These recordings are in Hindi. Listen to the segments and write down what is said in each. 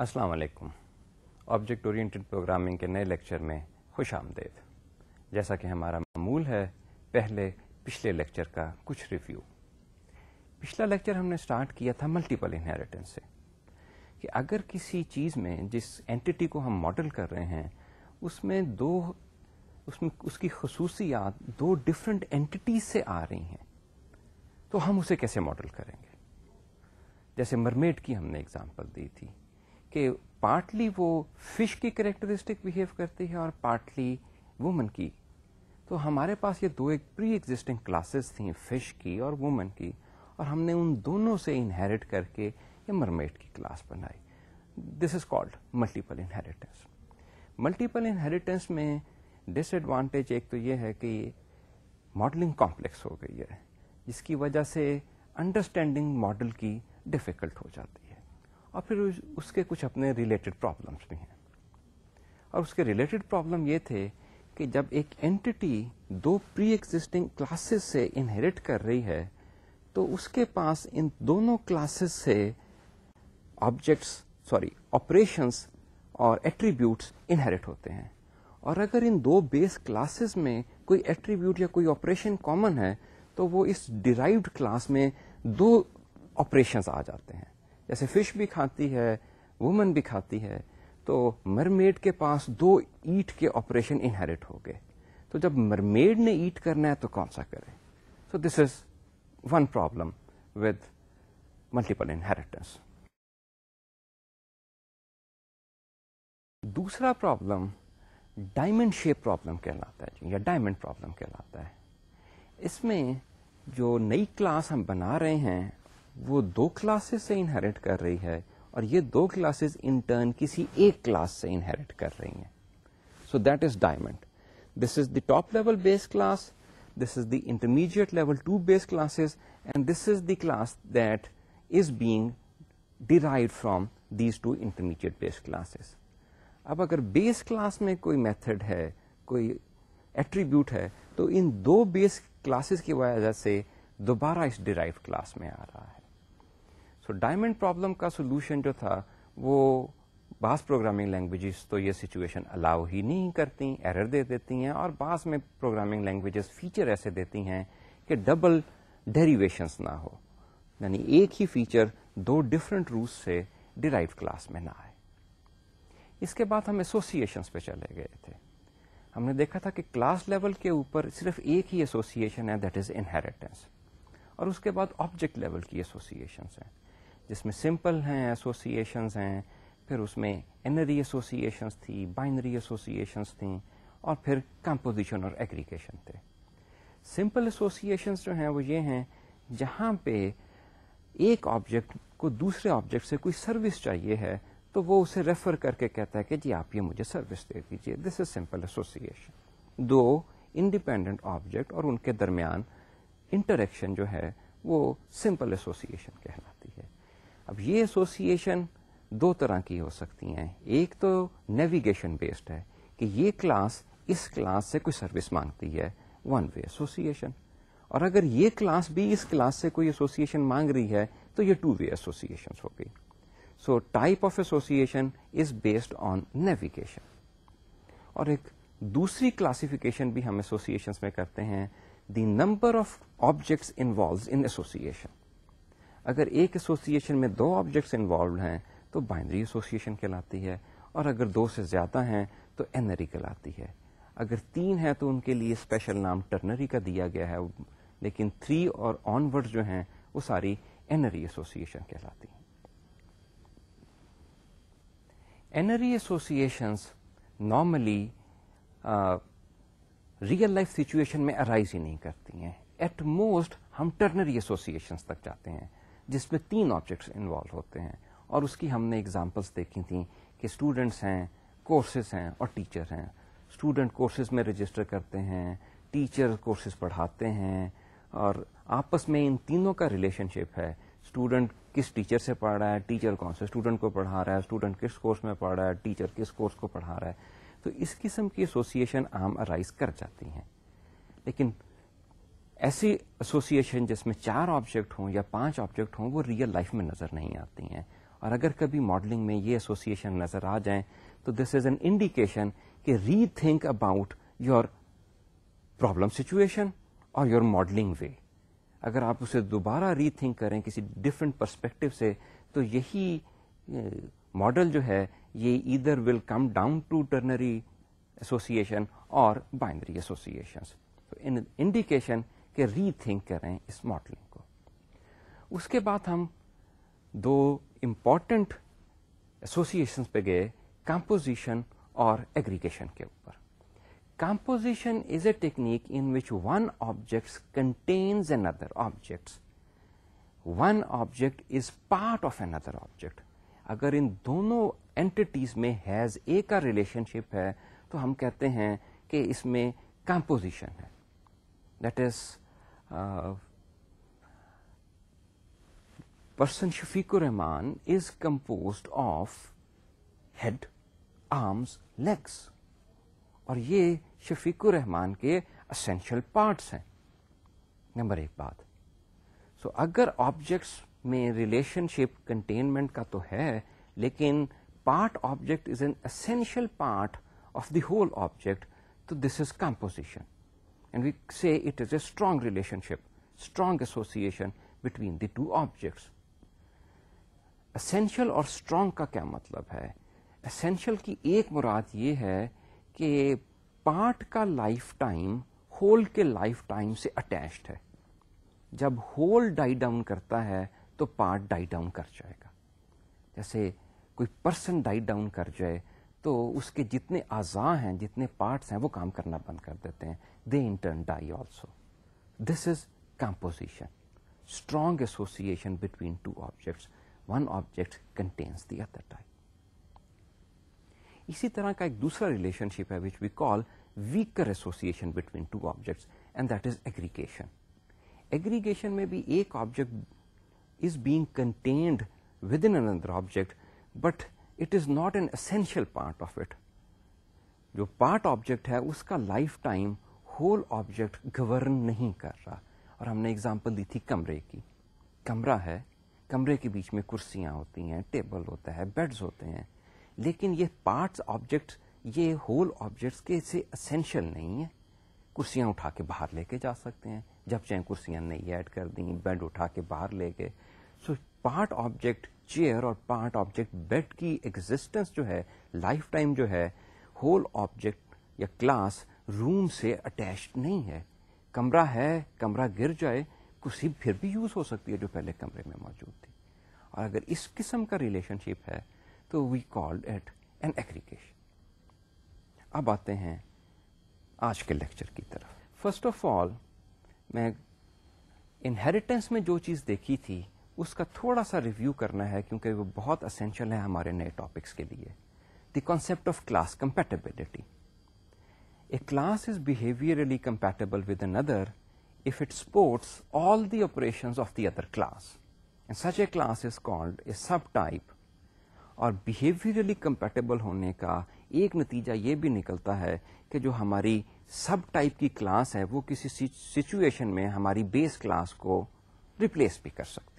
अस्सलाम वालेकुम ऑब्जेक्ट ओरिएंटेड प्रोग्रामिंग के नए लेक्चर में खुश आमदेद जैसा कि हमारा मामूल है पहले पिछले लेक्चर का कुछ रिव्यू पिछला लेक्चर हमने स्टार्ट किया था मल्टीपल इनहेरिटेंस से कि अगर किसी चीज़ में जिस एंटिटी को हम मॉडल कर रहे हैं उसमें दो उसमें उसकी खसूसियात दो डिफरेंट एंटिटीज से आ रही हैं तो हम उसे कैसे मॉडल करेंगे जैसे मरमेड की हमने एग्जाम्पल दी थी कि पार्टली वो फिश की करेक्टरिस्टिक बिहेव करती है और पार्टली वुमन की तो हमारे पास ये दो एक प्री एग्जिस्टिंग क्लासेस थी फिश की और वुमन की और हमने उन दोनों से इनहेरिट करके ये मरमेड की क्लास बनाई this is called multiple inheritance multiple inheritance में डिसएडवांटेज एक तो ये है कि मॉडलिंग कॉम्प्लेक्स हो गई है जिसकी वजह से अंडरस्टैंडिंग मॉडल की डिफिकल्ट हो जाती और फिर उसके कुछ अपने रिलेटेड प्रॉब्लम्स भी हैं और उसके रिलेटेड प्रॉब्लम ये थे कि जब एक एंटिटी दो प्री एग्जिस्टिंग क्लासेस से इनहेरिट कर रही है तो उसके पास इन दोनों क्लासेस से ऑब्जेक्ट्स सॉरी ऑपरेशंस और एट्रीब्यूट्स इनहेरिट होते हैं और अगर इन दो बेस क्लासेस में कोई एट्रीब्यूट या कोई ऑपरेशन कॉमन है तो वो इस डिराइव्ड क्लास में दो ऑपरेशंस आ जाते हैं जैसे फिश भी खाती है वुमन भी खाती है तो मरमेड के पास दो ईट के ऑपरेशन इनहेरिट हो गए तो जब मरमेड ने ईट करना है तो कौन सा करे so this is one problem with multiple inheritance दूसरा प्रॉब्लम डायमंड शेप प्रॉब्लम कहलाता है या डायमंड प्रॉब्लम कहलाता है इसमें जो नई क्लास हम बना रहे हैं वो दो क्लासेस से इनहेरिट कर रही है और ये दो क्लासेस इन टर्न किसी एक क्लास से इनहेरिट कर रही हैं so that is diamond this is the top level base class this is the intermediate level 2 base classes and this is the class that is being derived from these two intermediate base classes अब अगर बेस क्लास में कोई मेथड है कोई एट्रीब्यूट है तो इन दो बेस क्लासेस की वजह से दोबारा इस डिराइव क्लास में आ रहा है सो डायमंड प्रॉब्लम का सोल्यूशन जो था वो बास प्रोग्रामिंग लैंग्वेजेस तो ये सिचुएशन अलाउ ही नहीं करती एरर दे देती हैं और बास में प्रोग्रामिंग लैंग्वेजेस फीचर ऐसे देती हैं कि डबल डेरिवेशंस ना हो यानी एक ही फीचर दो डिफरेंट रूल्स से डिराइव क्लास में ना आए इसके बाद हम एसोसिएशंस पे चले गए थे हमने देखा था कि क्लास लेवल के ऊपर सिर्फ एक ही एसोसिएशन है दैट इज इनहेरिटेंस और उसके बाद ऑब्जेक्ट लेवल की एसोसिएशंस हैं जिसमें सिंपल हैं एसोसिएशंस हैं फिर उसमें एनरी एसोसिएशंस थी बाइनरी एसोसिएशंस थी और फिर कंपोजिशन और एग्रीगेशन थे सिंपल एसोसिएशंस जो हैं वो ये हैं जहाँ पे एक ऑब्जेक्ट को दूसरे ऑब्जेक्ट से कोई सर्विस चाहिए है तो वो उसे रेफर करके कहता है कि जी आप ये मुझे सर्विस दे दीजिए दिस इज सिंपल एसोसिएशन दो इंडिपेंडेंट ऑब्जेक्ट और उनके दरमियान इंटरेक्शन जो है वो सिंपल एसोसिएशन कहलाती है अब ये एसोसिएशन दो तरह की हो सकती हैं एक तो नेविगेशन बेस्ड है कि ये क्लास इस क्लास से कोई सर्विस मांगती है वन वे एसोसिएशन और अगर ये क्लास भी इस क्लास से कोई एसोसिएशन मांग रही है तो ये टू वे एसोसिएशन हो गई so type of association is based on navigation और एक दूसरी क्लासिफिकेशन भी हम एसोसिएशन में करते हैं the number of objects involve in association अगर एक एसोसिएशन में दो ऑब्जेक्ट्स इन्वॉल्व हैं तो बाइनरी एसोसिएशन कहलाती है और अगर दो से ज़्यादा हैं तो एनरी कहलाती है अगर तीन है तो उनके लिए स्पेशल नाम टर्नरी का दिया गया है लेकिन थ्री और ऑनवर्ड जो हैं वो सारी एनरी एसोसिएशन कहलाती हैं n ary associations normally real life situation में अराइज ही नहीं करती हैं एट मोस्ट हम टर्नरी एसोसिएशन तक जाते हैं जिसमें तीन ऑब्जेक्ट्स इन्वॉल्व होते हैं और उसकी हमने एग्जाम्पल्स देखी थी कि स्टूडेंट्स हैं कोर्सेज हैं और टीचर हैं स्टूडेंट कोर्सेज में रजिस्टर करते हैं टीचर कोर्सेज पढ़ाते हैं और आपस में इन तीनों का रिलेशनशिप है स्टूडेंट किस टीचर से पढ़ रहा है टीचर कौन से स्टूडेंट को पढ़ा रहा है स्टूडेंट किस कोर्स में पढ़ रहा है टीचर किस कोर्स को पढ़ा रहा है तो इस किस्म की एसोसिएशन आम अराइज कर जाती हैं लेकिन ऐसी एसोसिएशन जिसमें चार ऑब्जेक्ट हों या पांच ऑब्जेक्ट हों वो रियल लाइफ में नजर नहीं आती हैं और अगर कभी मॉडलिंग में ये एसोसिएशन नजर आ जाए तो दिस इज एन इंडिकेशन कि rethink about your problem situation और योर मॉडलिंग वे अगर आप उसे दोबारा री थिंक करें किसी डिफरेंट परस्पेक्टिव से तो यही मॉडल जो है ये इधर will come down to ternary association और बाइनरी एसोसिएशन तो इन इंडिकेशन कि रीथिंक करें इस मॉडलिंग को उसके बाद हम दो इम्पॉर्टेंट एसोसिएशंस पे गए कंपोजिशन और एग्रीगेशन के ऊपर composition is a technique in which one object contains N other object one object is part of N other object अगर इन दोनों एंटिटीज में हैज ए का रिलेशनशिप है तो हम कहते हैं कि इसमें कंपोजिशन है that is person Shafiqur Rahman is composed of head, arms, legs. और ये शफीकुर रहमान के असेंशियल पार्ट्स हैं नंबर एक बात सो so, अगर ऑब्जेक्ट्स में रिलेशनशिप कंटेनमेंट का तो है लेकिन part object is an essential part of the whole object तो this is composition and we say it is a strong relationship, strong association between the two objects. Essential और स्ट्रॉन्ग का क्या मतलब है असेंशियल की एक मुराद ये है कि पार्ट का लाइफ टाइम होल के लाइफ टाइम से अटैच्ड है जब होल डाई डाउन करता है तो पार्ट डाई डाउन कर जाएगा जैसे कोई पर्सन डाई डाउन कर जाए तो उसके जितने आज़ा हैं जितने पार्ट्स हैं वो काम करना बंद कर देते हैं they in turn die also this is composition strong association between two objects one object contains the other type इसी तरह का एक दूसरा रिलेशनशिप है which we call weaker association between two objects and that is aggregation aggregation में भी एक object is being contained within another object but it is not an essential part of it जो पार्ट ऑब्जेक्ट है उसका lifetime whole object govern नहीं कर रहा और हमने एग्जाम्पल दी थी कमरे की कमरा है कमरे के बीच में कुर्सियां होती हैं टेबल होता है बेड्स होते हैं लेकिन ये पार्ट्स ऑब्जेक्ट्स ये होल ऑब्जेक्ट्स के से असेंशियल नहीं है कुर्सियां उठा के बाहर लेके जा सकते हैं जब चाहे कुर्सियां नहीं ऐड कर दी बेड उठा के बाहर ले गए सो पार्ट ऑब्जेक्ट चेयर और पार्ट ऑब्जेक्ट बेड की एग्जिस्टेंस जो है लाइफ टाइम जो है होल ऑब्जेक्ट या क्लास रूम से अटैच नहीं है कमरा है कमरा गिर जाए कुर्सी फिर भी यूज हो सकती है जो पहले कमरे में मौजूद थी और अगर इस किस्म का रिलेशनशिप है तो we called at an aggregation अब आते हैं आज के लेक्चर की तरफ फर्स्ट ऑफ ऑल मैं इनहेरिटेंस में जो चीज़ देखी थी उसका थोड़ा सा रिव्यू करना है क्योंकि वो बहुत असेंशियल है हमारे नए टॉपिक्स के लिए the concept of class compatibility a class is behaviourally compatible with another if it supports all the operations of the other class. Such a class is called a subtype और बिहेवियरली compatible होने का एक नतीजा ये भी निकलता है कि जो हमारी सब टाइप की क्लास है वो किसी सिचुएशन में हमारी बेस क्लास को रिप्लेस भी कर सकते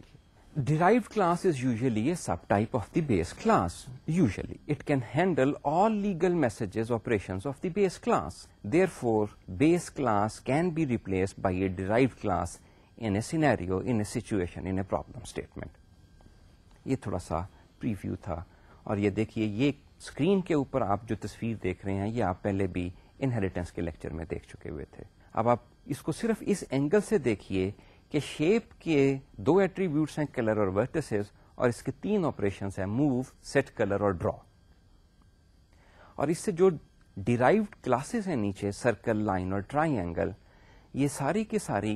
derived class is usually a subtype of the base class. Usually, it can handle all legal messages operations of the base class. Therefore, base class can be replaced by a derived class in a scenario, in a situation, in a problem statement. ये थोड़ा सा प्रीव्यू था और ये देखिए ये स्क्रीन के ऊपर आप जो तस्वीर देख रहे हैं ये आप पहले भी इनहेरिटेंस के लेक्चर में देख चुके हुए थे अब आप इसको सिर्फ इस एंगल से देखिए कि शेप के दो एट्रीब्यूट्स हैं कलर और वर्टिसेस और इसके तीन ऑपरेशन हैं मूव सेट कलर और ड्रॉ और इससे जो डिराइव क्लासेस हैं नीचे सर्कल लाइन और ट्राइंगल ये सारी की सारी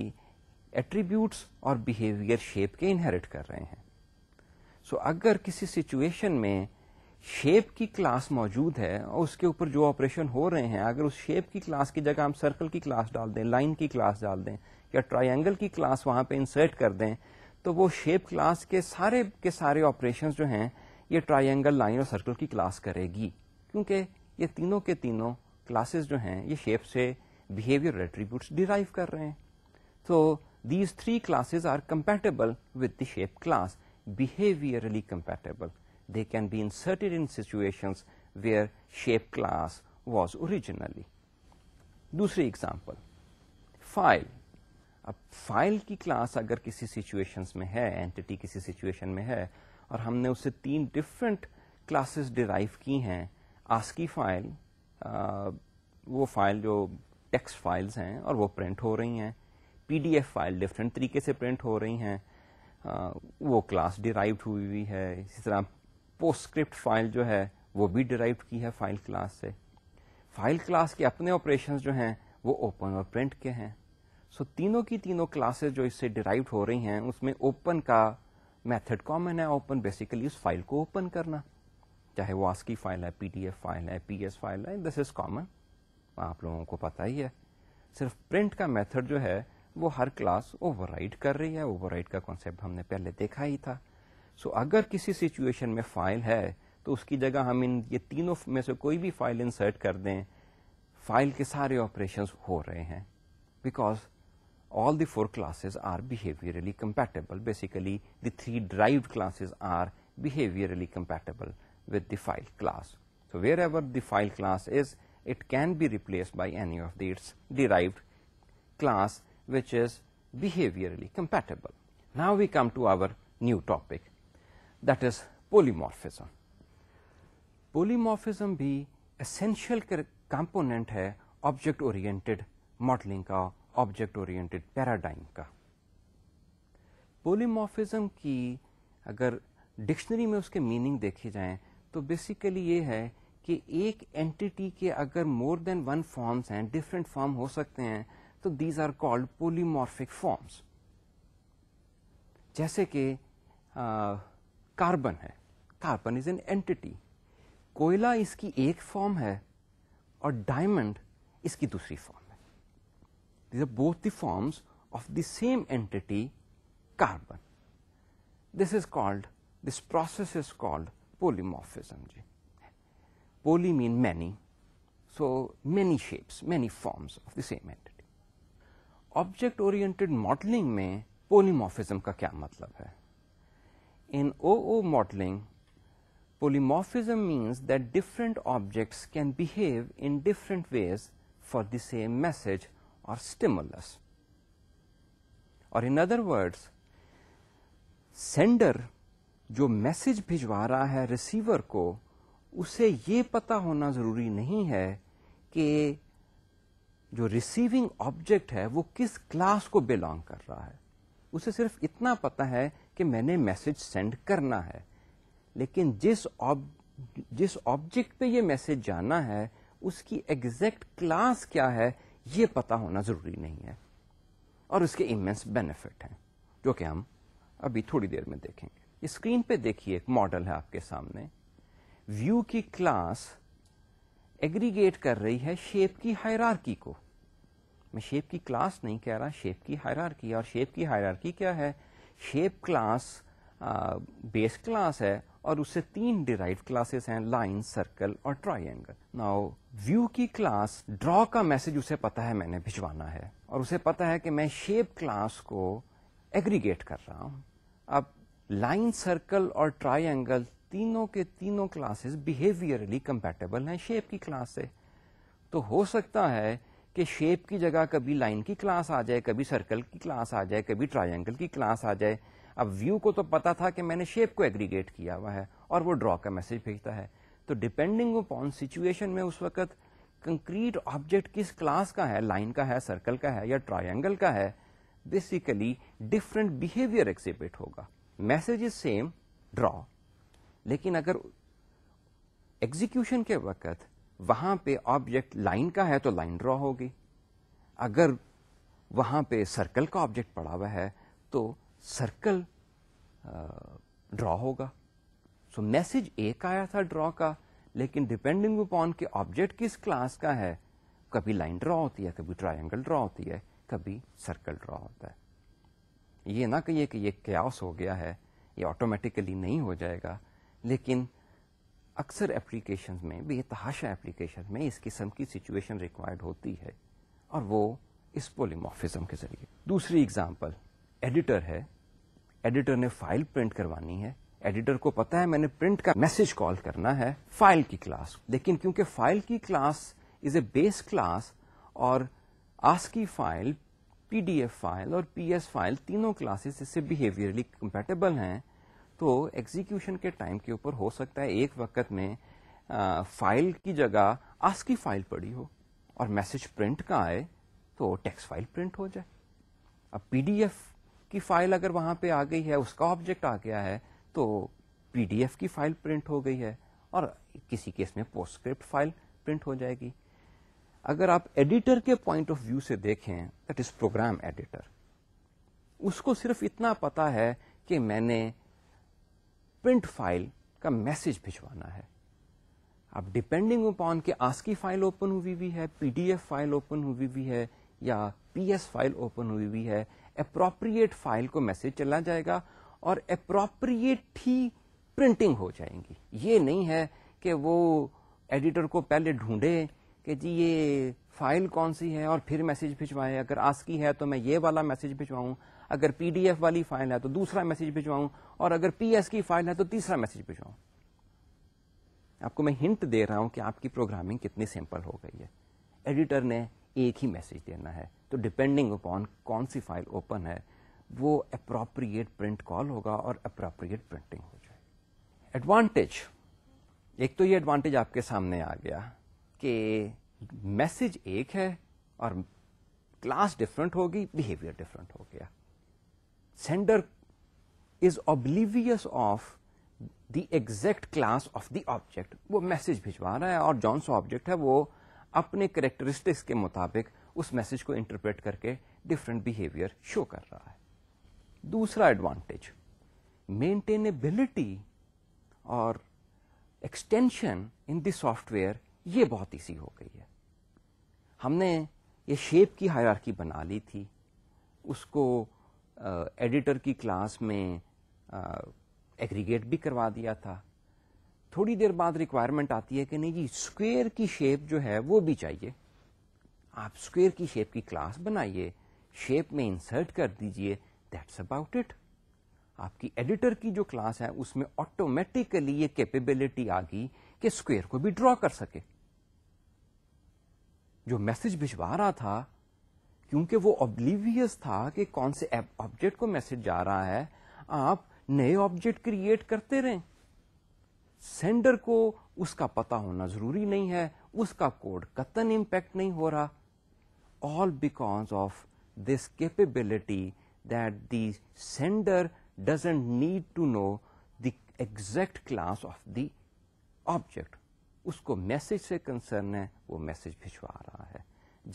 एट्रीब्यूट्स और बिहेवियर शेप के इनहेरिट कर रहे हैं सो so, अगर किसी सिचुएशन में शेप की क्लास मौजूद है और उसके ऊपर जो ऑपरेशन हो रहे हैं अगर उस शेप की क्लास की जगह हम सर्कल की क्लास डाल दें लाइन की क्लास डाल दें या ट्राइंगल की क्लास वहां पे इंसर्ट कर दें तो वो शेप क्लास के सारे के सारे ऑपरेशन जो हैं ये ट्राइंगल लाइन और सर्कल की क्लास करेगी क्योंकि ये तीनों के तीनों क्लासेस जो हैं ये शेप से बिहेवियर एट्रीब्यूट्स डिराइव कर रहे हैं तो these three classes are compatible with the shape class, behaviorally compatible. They can be inserted in situations where shape class was originally. दूसरी example, file. अब फाइल की क्लास अगर किसी सिचुएशंस में है एंटिटी किसी सिचुएशन में है और हमने उससे तीन डिफरेंट क्लासेस डिराइव की हैं आस्की फाइल आ, वो फाइल जो टेक्स्ट फाइल्स हैं और वो प्रिंट हो रही हैं पीडीएफ फाइल डिफरेंट तरीके से प्रिंट हो रही हैं आ, वो क्लास डिराइव हुई हुई है इसी तरह पोस्क्रिप्ट फाइल जो है वो भी डिराइव की है फाइल क्लास से फाइल क्लास के अपने ऑपरेशंस जो हैं वो ओपन और प्रिंट के हैं सो so, तीनों की तीनों क्लासेस जो इससे डिराइव हो रही हैं उसमें ओपन का मेथड कॉमन है ओपन बेसिकली उस फाइल को ओपन करना चाहे वो आस्की फाइल है पीडीएफ फाइल है पीएस फाइल है दिस इज कॉमन आप लोगों को पता ही है सिर्फ प्रिंट का मेथड जो है वो हर क्लास ओवरराइड कर रही है ओवरराइड का कॉन्सेप्ट हमने पहले देखा ही था सो so, अगर किसी सिचुएशन में फाइल है तो उसकी जगह हम इन ये तीनों में से कोई भी फाइल इंसर्ट कर दें फाइल के सारे ऑपरेशंस हो रहे हैं because all the four classes are behaviorally compatible. Basically, the three derived classes are behaviorally compatible with the file class. So, wherever the file class is, it can be replaced by any of the, its derived class which is behaviorally compatible. Now, we come to our new topic that is polymorphism. Polymorphism भी essential component है object oriented modeling का ऑब्जेक्ट ओरिएंटेड पैराडाइम का पोलीमॉर्फिज्म की अगर डिक्शनरी में उसके मीनिंग देखे जाएं तो बेसिकली ये है कि एक एंटिटी के अगर मोर देन वन फॉर्म्स हैं डिफरेंट फॉर्म हो सकते हैं तो these are called polymorphic forms जैसे कि कार्बन है कार्बन इज एन एंटिटी कोयला इसकी एक फॉर्म है और डायमंड इसकी दूसरी form These are both the forms of the same entity carbon. This is called, this process is called polymorphism. Poly mean many, so many shapes, many forms of the same entity. Object-oriented modeling में polymorphism ka kya matlab hai? In OO modeling, polymorphism means that different objects can behave in different ways for the same message or stimulus. और इन अदर वर्ड्स सेंडर जो मैसेज भिजवा रहा है रिसीवर को उसे ये पता होना जरूरी नहीं है कि जो रिसीविंग ऑब्जेक्ट है वो किस क्लास को बिलोंग कर रहा है उसे सिर्फ इतना पता है कि मैंने मैसेज सेंड करना है लेकिन जिस ऑब जिस ऑब्जेक्ट पे ये मैसेज जाना है उसकी एग्जैक्ट क्लास क्या है ये पता होना ज़रूरी नहीं है और इसके इमेंस बेनिफिट हैं जो कि हम अभी थोड़ी देर में देखेंगे स्क्रीन पे देखिए एक मॉडल है आपके सामने व्यू की क्लास एग्रीगेट कर रही है शेप की हायरार्की को मैं शेप की क्लास नहीं कह रहा शेप की हायरार्की और शेप की हायरार्की क्या है शेप क्लास बेस क्लास है और उससे तीन डिराइव क्लासेस हैं लाइन सर्कल और ट्राइंगल नाउ व्यू की क्लास ड्रॉ का मैसेज उसे पता है मैंने भिजवाना है और उसे पता है कि मैं शेप क्लास को एग्रीगेट कर रहा हूं अब लाइन सर्कल और ट्राइंगल तीनों के तीनों क्लासेस बिहेवियरली कंपेटेबल हैं शेप की क्लास से तो हो सकता है कि शेप की जगह कभी लाइन की क्लास आ जाए कभी सर्कल की क्लास आ जाए कभी ट्राइंगल की क्लास आ जाए अब व्यू को तो पता था कि मैंने शेप को एग्रीगेट किया हुआ है और वो ड्रॉ का मैसेज भेजता है तो डिपेंडिंग अपॉन सिचुएशन में उस वक्त कंक्रीट ऑब्जेक्ट किस क्लास का है लाइन का है सर्कल का है या ट्रायंगल का है बेसिकली डिफरेंट बिहेवियर एक्सिबिट होगा मैसेज इज सेम ड्रॉ लेकिन अगर एग्जीक्यूशन के वक्त वहां पे ऑब्जेक्ट लाइन का है तो लाइन ड्रॉ होगी अगर वहां पे सर्कल का ऑब्जेक्ट पड़ा हुआ है तो सर्कल ड्रॉ uh, होगा सो मैसेज एक आया था ड्रॉ का लेकिन डिपेंडिंग अपॉन कि ऑब्जेक्ट किस क्लास का है कभी लाइन ड्रॉ होती है कभी ट्रायंगल ड्रॉ होती है कभी सर्कल ड्रॉ होता है ये ना कहिए कि ये क्यास हो गया है ये ऑटोमेटिकली नहीं हो जाएगा लेकिन अक्सर एप्लीकेशंस में बेतहाशा एप्लीकेशंस में इस किस्म की सिचुएशन रिक्वायर्ड होती है और वो इस पोलिमॉफिज्म के जरिए दूसरी एग्जांपल एडिटर है एडिटर ने फाइल प्रिंट करवानी है एडिटर को पता है मैंने प्रिंट का मैसेज कॉल करना है फाइल की क्लास लेकिन क्योंकि फाइल की class is a base class और आस्की फाइल पीडीएफ फाइल और पीएस फाइल तीनों क्लासेस इससे बिहेवियरली कंपेटेबल हैं तो एग्जीक्यूशन के टाइम के ऊपर हो सकता है एक वक्त में आ, फाइल की जगह आस्की फाइल पड़ी हो और मैसेज प्रिंट का आए तो टेक्स्ट फाइल प्रिंट हो जाए अब पीडीएफ कि फाइल अगर वहां पे आ गई है उसका ऑब्जेक्ट आ गया है तो पीडीएफ की फाइल प्रिंट हो गई है और किसी केस में पोस्टस्क्रिप्ट फाइल प्रिंट हो जाएगी अगर आप एडिटर के पॉइंट ऑफ व्यू से देखें दैट इज प्रोग्राम एडिटर उसको सिर्फ इतना पता है कि मैंने प्रिंट फाइल का मैसेज भिजवाना है अब डिपेंडिंग अपॉन कि आस्की फाइल ओपन हुई हुई है पीडीएफ फाइल ओपन हुई हुई है या पीएस फाइल ओपन हुई हुई है अप्रोप्रिएट फाइल को मैसेज चला जाएगा और अप्रोप्रिएट ही प्रिंटिंग हो जाएंगी ये नहीं है कि वो एडिटर को पहले ढूंढे कि जी ये फाइल कौन सी है और फिर मैसेज भिजवाएं अगर आस्की है तो मैं ये वाला मैसेज भिजवाऊं अगर पीडीएफ वाली फाइल है तो दूसरा मैसेज भिजवाऊं और अगर पीएस की फाइल है तो तीसरा मैसेज भिजवाऊं आपको मैं हिंट दे रहा हूं कि आपकी प्रोग्रामिंग कितनी सिंपल हो गई है एडिटर ने एक ही मैसेज देना है तो डिपेंडिंग अपॉन कौन सी फाइल ओपन है वो अप्रोप्रिएट प्रिंट कॉल होगा और अप्रोप्रिएट प्रिंटिंग हो जाएगी एडवांटेज एक तो ये एडवांटेज आपके सामने आ गया कि मैसेज एक है और क्लास डिफरेंट होगी बिहेवियर डिफरेंट हो गया sender is oblivious of the exact class of the object वो मैसेज भिजवा रहा है और जॉन सा ऑब्जेक्ट है वो अपने करेक्टरिस्टिक्स के मुताबिक उस मैसेज को इंटरप्रेट करके डिफरेंट बिहेवियर शो कर रहा है दूसरा एडवांटेज मेंटेनेबिलिटी और एक्सटेंशन इन दिस सॉफ्टवेयर ये बहुत ईजी हो गई है हमने ये शेप की हायरार्की बना ली थी उसको एडिटर uh, की क्लास में एग्रीगेट uh, भी करवा दिया था थोड़ी देर बाद रिक्वायरमेंट आती है कि नहीं जी स्क्वेयर की शेप जो है वो भी चाहिए आप स्क्वेयर की शेप की क्लास बनाइए शेप में इंसर्ट कर दीजिए दैट्स अबाउट इट आपकी एडिटर की जो क्लास है उसमें ऑटोमेटिकली ये कैपेबिलिटी आ गई कि स्क्वेयर को भी ड्रॉ कर सके जो मैसेज भिजवा रहा था क्योंकि वो ऑब्लिवियस था कि कौन से ऑब्जेक्ट को मैसेज जा रहा है आप नए ऑब्जेक्ट क्रिएट करते रहें सेंडर को उसका पता होना जरूरी नहीं है उसका कोड कतन इम्पैक्ट नहीं हो रहा all because of this capability that the sender doesn't need to know the exact class of the object. उसको मैसेज से कंसर्न है वो मैसेज भिजवा रहा है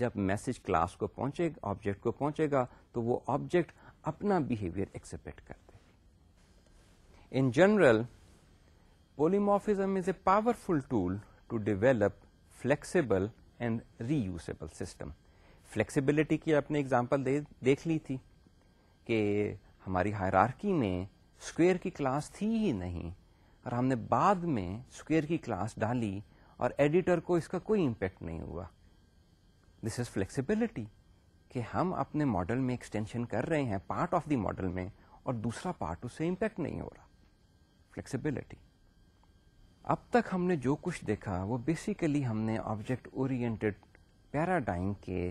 जब मैसेज क्लास को पहुंचेगा ऑब्जेक्ट को पहुंचेगा तो वो ऑब्जेक्ट अपना बिहेवियर एक्सेप्ट करते in general polymorphism is a powerful tool to develop flexible and reusable system. Flexibility की आपने एग्जांपल दे देख ली थी कि हमारी हायरार्की में स्क्वायर की क्लास थी ही नहीं और हमने बाद में स्क्वायर की क्लास डाली और एडिटर को इसका कोई इम्पेक्ट नहीं हुआ दिस इज फ्लेक्सिबिलिटी कि हम अपने मॉडल में एक्सटेंशन कर रहे हैं पार्ट ऑफ द मॉडल में और दूसरा पार्ट उससे इम्पेक्ट नहीं हो रहा फ्लेक्सिबिलिटी अब तक हमने जो कुछ देखा वो बेसिकली हमने ऑब्जेक्ट ओरिएंटेड पैराडाइम के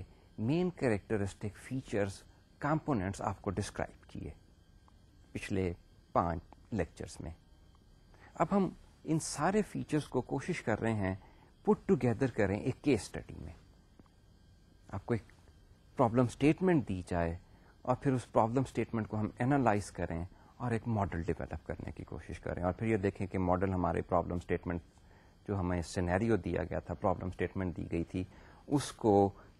मेन कैरेक्टरिस्टिक फीचर्स कंपोनेंट्स आपको डिस्क्राइब किए पिछले पांच लेक्चर्स में अब हम इन सारे फीचर्स को कोशिश कर रहे हैं पुट टुगेदर करें एक केस स्टडी में आपको एक प्रॉब्लम स्टेटमेंट दी जाए और फिर उस प्रॉब्लम स्टेटमेंट को हम एनालाइज करें और एक मॉडल डिवेलप करने की कोशिश करें और फिर ये देखें कि मॉडल हमारे प्रॉब्लम स्टेटमेंट जो हमें सिनेरियो दिया गया था प्रॉब्लम स्टेटमेंट दी गई थी उसको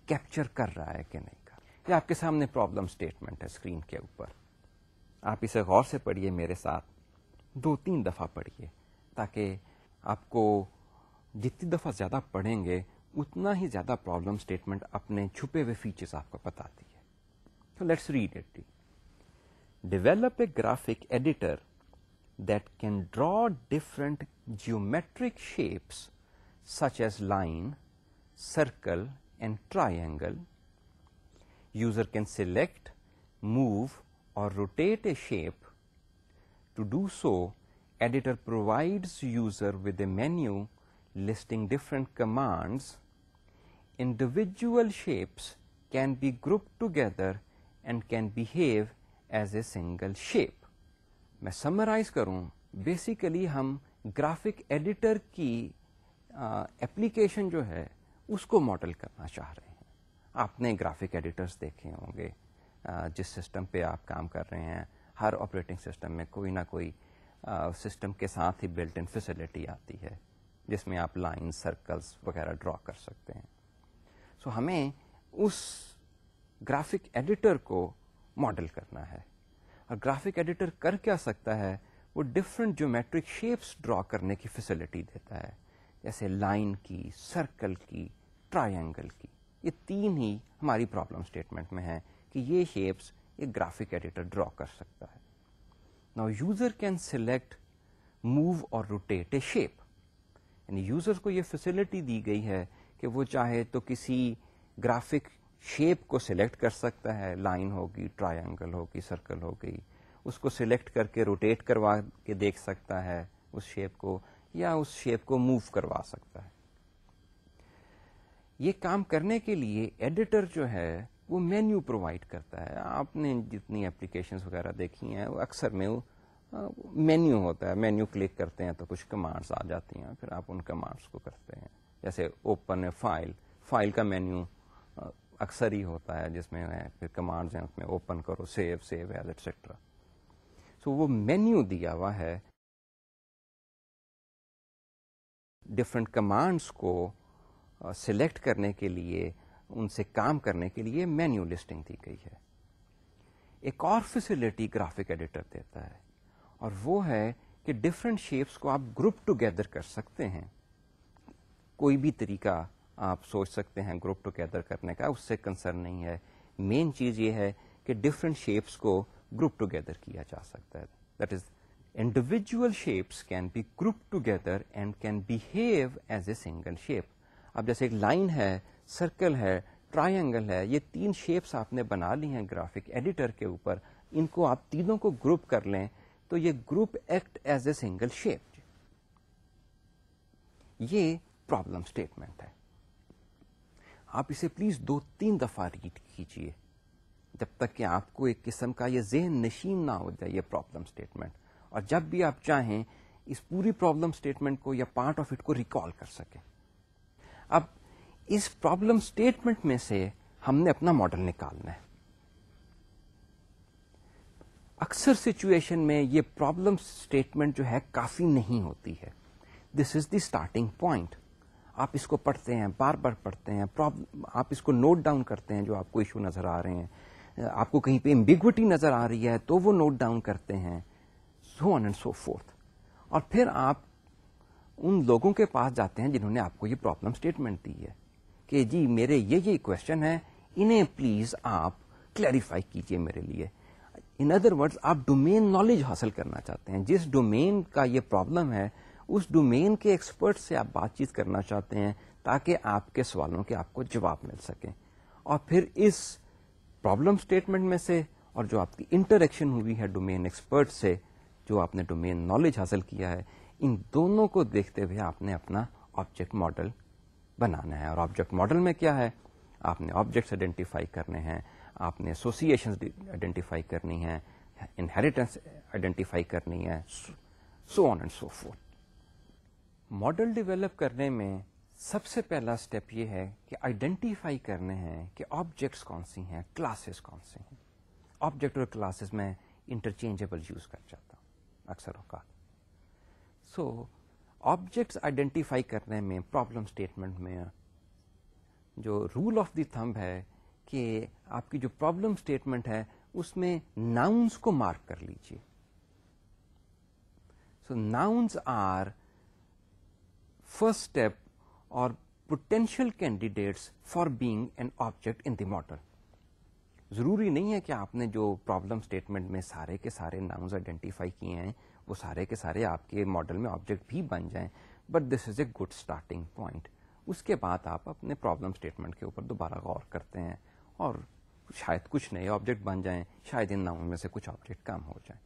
कैप्चर कर रहा है कि नहीं कर ये आपके सामने प्रॉब्लम स्टेटमेंट है स्क्रीन के ऊपर आप इसे गौर से पढ़िए मेरे साथ दो तीन दफ़ा पढ़िए ताकि आपको जितनी दफ़ा ज़्यादा पढ़ेंगे उतना ही ज़्यादा प्रॉब्लम स्टेटमेंट अपने छुपे हुए फीचर्स आपको बताती है तो let's read it develop a graphic editor that can draw different geometric shapes such as line, circle and triangle. User can select, move or rotate a shape. To do so, editor provides user with a menu listing different commands. Individual shapes can be grouped together and can behave as a single shape मैं समराइज करूं बेसिकली हम ग्राफिक एडिटर की एप्लीकेशन जो है उसको मॉडल करना चाह रहे हैं आपने ग्राफिक एडिटर्स देखे होंगे जिस सिस्टम पे आप काम कर रहे हैं हर ऑपरेटिंग सिस्टम में कोई ना कोई सिस्टम के साथ ही बिल्ट इन फैसिलिटी आती है जिसमें आप लाइन सर्कल्स वगैरह ड्रॉ कर सकते हैं सो so, हमें उस ग्राफिक एडिटर को मॉडल करना है और ग्राफिक एडिटर कर क्या सकता है वो डिफरेंट ज्योमेट्रिक शेप्स ड्रॉ करने की फैसिलिटी देता है जैसे लाइन की सर्कल की ट्रायंगल की ये तीन ही हमारी प्रॉब्लम स्टेटमेंट में है कि ये शेप्स एक ग्राफिक एडिटर ड्रॉ कर सकता है now user can select move और रोटेट ए शेप यानी यूजर को ये फैसिलिटी दी गई है कि वो चाहे तो किसी ग्राफिक शेप को सिलेक्ट कर सकता है लाइन होगी ट्रायंगल होगी सर्कल होगी उसको सिलेक्ट करके रोटेट करवा के देख सकता है उस शेप को या उस शेप को मूव करवा सकता है ये काम करने के लिए एडिटर जो है वो मेन्यू प्रोवाइड करता है आपने जितनी एप्लीकेशन वगैरह देखी हैं वो अक्सर में वो मेन्यू होता है मेन्यू क्लिक करते हैं तो कुछ कमांड्स आ जाती हैं फिर आप उन कमांड्स को करते हैं जैसे ओपन फाइल फाइल का मेन्यू अक्सर ही होता है जिसमें फिर कमांड्स हैं उसमें ओपन करो save save as etcetera so वो मेन्यू दिया हुआ है डिफरेंट कमांड्स को सिलेक्ट uh, करने के लिए उनसे काम करने के लिए मेन्यू लिस्टिंग दी गई है एक और फैसिलिटी ग्राफिक एडिटर देता है और वो है कि डिफरेंट शेप्स को आप ग्रुप टुगेदर कर सकते हैं कोई भी तरीका आप सोच सकते हैं ग्रुप टुगेदर करने का उससे कंसर्न नहीं है मेन चीज़ ये है कि डिफरेंट शेप्स को ग्रुप टुगेदर किया जा सकता है that is individual shapes can be group together and can behave as a single shape अब जैसे एक लाइन है सर्कल है ट्रायंगल है ये तीन शेप्स आपने बना ली हैं ग्राफिक एडिटर के ऊपर इनको आप तीनों को ग्रुप कर लें तो ये group act as a single shape ये प्रॉब्लम स्टेटमेंट है आप इसे प्लीज दो तीन दफा रीड कीजिए जब तक कि आपको एक किस्म का यह जहन नशीन ना हो जाए यह प्रॉब्लम स्टेटमेंट और जब भी आप चाहें इस पूरी प्रॉब्लम स्टेटमेंट को या पार्ट ऑफ इट को रिकॉल कर सके अब इस प्रॉब्लम स्टेटमेंट में से हमने अपना मॉडल निकालना है अक्सर सिचुएशन में यह प्रॉब्लम स्टेटमेंट जो है काफी नहीं होती है this is the starting point आप इसको पढ़ते हैं बार बार पढ़ते हैं प्रॉब्लम आप इसको नोट डाउन करते हैं जो आपको इशू नजर आ रहे हैं आपको कहीं पे एम्बिग्विटी नजर आ रही है तो वो नोट डाउन करते हैं so on and so forth और फिर आप उन लोगों के पास जाते हैं जिन्होंने आपको ये प्रॉब्लम स्टेटमेंट दी है कि जी मेरे ये ये क्वेश्चन है इन्हें प्लीज आप क्लैरिफाई कीजिए मेरे लिए इन अदर वर्ड्स आप डोमेन नॉलेज हासिल करना चाहते हैं जिस डोमेन का ये प्रॉब्लम है उस डोमेन के एक्सपर्ट से आप बातचीत करना चाहते हैं ताकि आपके सवालों के आपको जवाब मिल सके और फिर इस प्रॉब्लम स्टेटमेंट में से और जो आपकी इंटरेक्शन हुई है डोमेन एक्सपर्ट से जो आपने डोमेन नॉलेज हासिल किया है इन दोनों को देखते हुए आपने अपना ऑब्जेक्ट मॉडल बनाना है और ऑब्जेक्ट मॉडल में क्या है आपने ऑब्जेक्ट्स आइडेंटिफाई करने हैं आपने एसोसिएशन आइडेंटिफाई करनी है इनहेरिटेंस आइडेंटिफाई करनी है so on and so forth model develop करने में सबसे पहला स्टेप ये है कि आइडेंटिफाई करने हैं कि ऑब्जेक्ट्स कौन सी हैं क्लासेस कौन सी हैं ऑब्जेक्ट और क्लासेस में इंटरचेंजेबल यूज कर जाता हूँ अक्सर औकात सो ऑब्जेक्ट्स आइडेंटिफाई करने में प्रॉब्लम स्टेटमेंट में जो रूल ऑफ द थंब है कि आपकी जो प्रॉब्लम स्टेटमेंट है उसमें नाउन्स को मार्क कर लीजिए so nouns are first step or potential candidates for being an object in the model. ज़रूरी नहीं है कि आपने जो प्रॉब्लम स्टेटमेंट में सारे के सारे नाउन्स आइडेंटिफाई किए हैं वो सारे के सारे आपके मॉडल में ऑब्जेक्ट भी बन जाएं but this is a good starting point उसके बाद आप अपने प्रॉब्लम स्टेटमेंट के ऊपर दोबारा गौर करते हैं और शायद कुछ नए ऑब्जेक्ट बन जाएं शायद इन नाउन में से कुछ ऑब्जेक्ट कम हो जाएं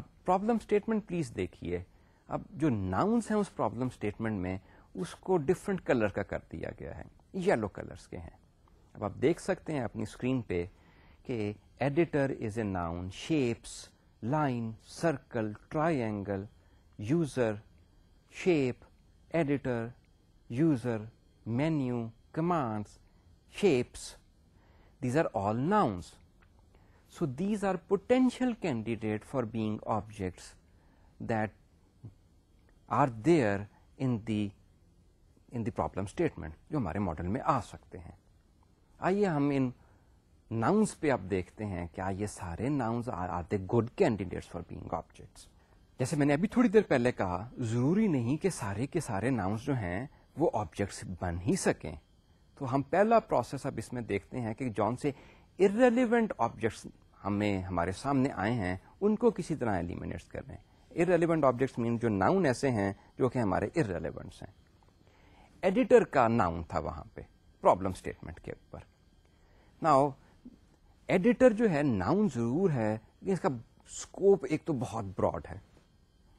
अब प्रॉब्लम स्टेटमेंट प्लीज़ देखिए अब जो नाउन्स हैं उस प्रॉब्लम स्टेटमेंट में उसको डिफरेंट कलर का कर दिया गया है येलो कलर्स के हैं अब आप देख सकते हैं अपनी स्क्रीन पे कि editor is a noun shapes line circle triangle user shape editor user menu commands, shapes, these are all nouns. So, these are potential candidate for being objects that are there in the in the problem statement जो हमारे मॉडल में आ सकते हैं आइए हम इन नाउन्स पे आप देखते हैं क्या ये सारे nouns are are they good candidates for being objects जैसे मैंने अभी थोड़ी देर पहले कहा जरूरी नहीं कि सारे के सारे नाउन्स जो हैं वो ऑब्जेक्ट्स बन ही सकें तो हम पहला प्रोसेस अब इसमें देखते हैं कि जौन से इरेलीवेंट ऑब्जेक्ट्स हमें हमारे सामने आए हैं उनको किसी तरह एलिमिनेट कर रहे हैं इरेलीवेंट ऑब्जेक्ट्स मीन जो नाउन ऐसे हैं जो कि हमारे इरेलीवेंट्स हैं एडिटर का नाउन था वहां पे प्रॉब्लम स्टेटमेंट के ऊपर नाउ एडिटर जो है नाउन जरूर है लेकिन इसका स्कोप एक तो बहुत ब्रॉड है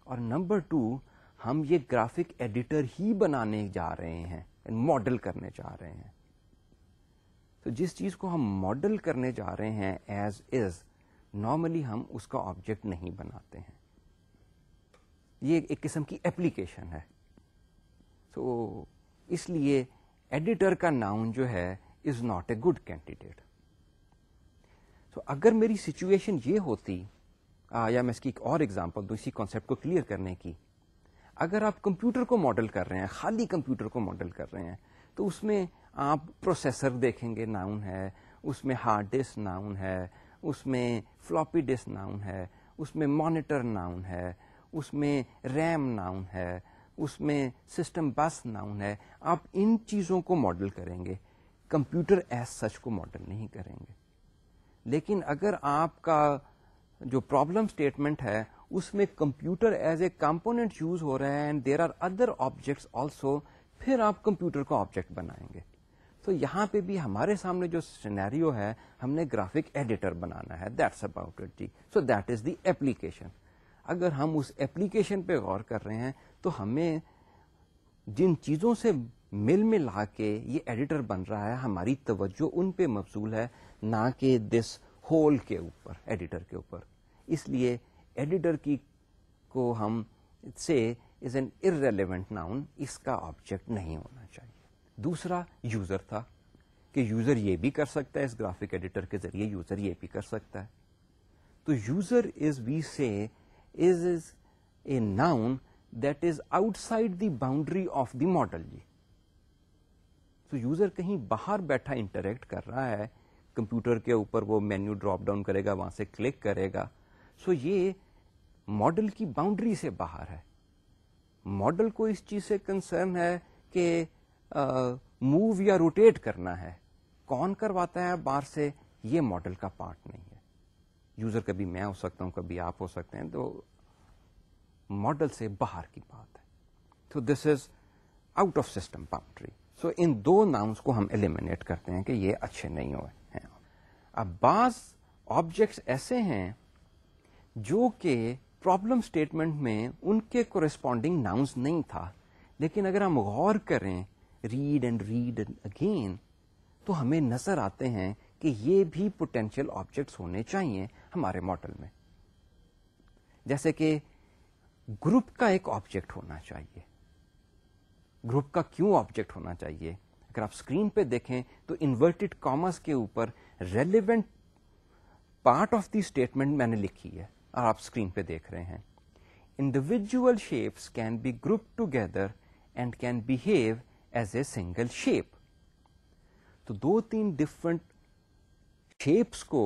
और नंबर टू हम ये ग्राफिक एडिटर ही बनाने जा रहे हैं मॉडल करने जा रहे हैं तो जिस चीज को हम मॉडल करने जा रहे हैं एज इज नॉर्मली हम उसका ऑब्जेक्ट नहीं बनाते हैं ये एक किस्म की एप्लीकेशन है तो इसलिए एडिटर का नाउन जो है is not a good candidate तो अगर मेरी सिचुएशन ये होती आ, या मैं इसकी एक और एग्जाम्पल दूं इसी कॉन्सेप्ट को क्लियर करने की अगर आप कंप्यूटर को मॉडल कर रहे हैं खाली कंप्यूटर को मॉडल कर रहे हैं तो उसमें आप प्रोसेसर देखेंगे नाउन है उसमें हार्ड डिस्क नाउन है उसमें फ्लॉपी डिस्क नाउन है उसमें मॉनिटर नाउन है उसमें रैम नाउन है उसमें सिस्टम बस नाउन है आप इन चीज़ों को मॉडल करेंगे कंप्यूटर एज सच को मॉडल नहीं करेंगे लेकिन अगर आपका जो प्रॉब्लम स्टेटमेंट है उसमें computer as a component use हो रहा है and there are other objects also फिर आप कंप्यूटर का ऑब्जेक्ट बनाएंगे तो यहाँ पे भी हमारे सामने जो सिनेरियो है हमने ग्राफिक एडिटर बनाना है दैट्स अबाउट इट जी so that is the application अगर हम उस एप्लीकेशन पे गौर कर रहे हैं तो हमें जिन चीज़ों से मिल में ला के ये एडिटर बन रहा है हमारी तवज्जो उन पे मबजूल है ना कि दिस होल के ऊपर एडिटर के ऊपर इसलिए एडिटर की को हम से इज एन इरेलीवेंट नाउन इसका ऑब्जेक्ट नहीं होना चाहिए दूसरा यूज़र था कि यूज़र ये भी कर सकता है इस ग्राफिक एडिटर के ज़रिए यूज़र ये भी कर सकता है तो user is we say is is a noun that is outside the boundary of the model जी तो so, यूजर कहीं बाहर बैठा इंटरेक्ट कर रहा है कंप्यूटर के ऊपर वो मेन्यू ड्रॉप डाउन करेगा वहां से क्लिक करेगा सो so, ये मॉडल की बाउंड्री से बाहर है मॉडल को इस चीज से कंसर्न है कि मूव या रोटेट करना है कौन करवाता है बाहर से ये मॉडल का पार्ट नहीं है यूज़र कभी मैं हो सकता हूँ कभी आप हो सकते हैं तो मॉडल से बाहर की बात है तो this is out of system boundary so इन दो नाउंस को हम एलिमिनेट करते हैं कि ये अच्छे नहीं हुए हैं अब बाज ऑब्जेक्ट्स ऐसे हैं जो कि प्रॉब्लम स्टेटमेंट में उनके कोरिस्पॉन्डिंग नाउंस नहीं था लेकिन अगर हम गौर करें read and read and again तो हमें नजर आते हैं कि ये भी पोटेंशियल ऑब्जेक्ट्स होने चाहिए हमारे मॉडल में जैसे कि ग्रुप का एक ऑब्जेक्ट होना चाहिए ग्रुप का क्यों ऑब्जेक्ट होना चाहिए अगर आप स्क्रीन पे देखें तो इन्वर्टेड कॉमर्स के ऊपर relevant part of the statement मैंने लिखी है और आप स्क्रीन पे देख रहे हैं individual shapes can be grouped together and can behave as a single shape. तो दो तीन different shapes को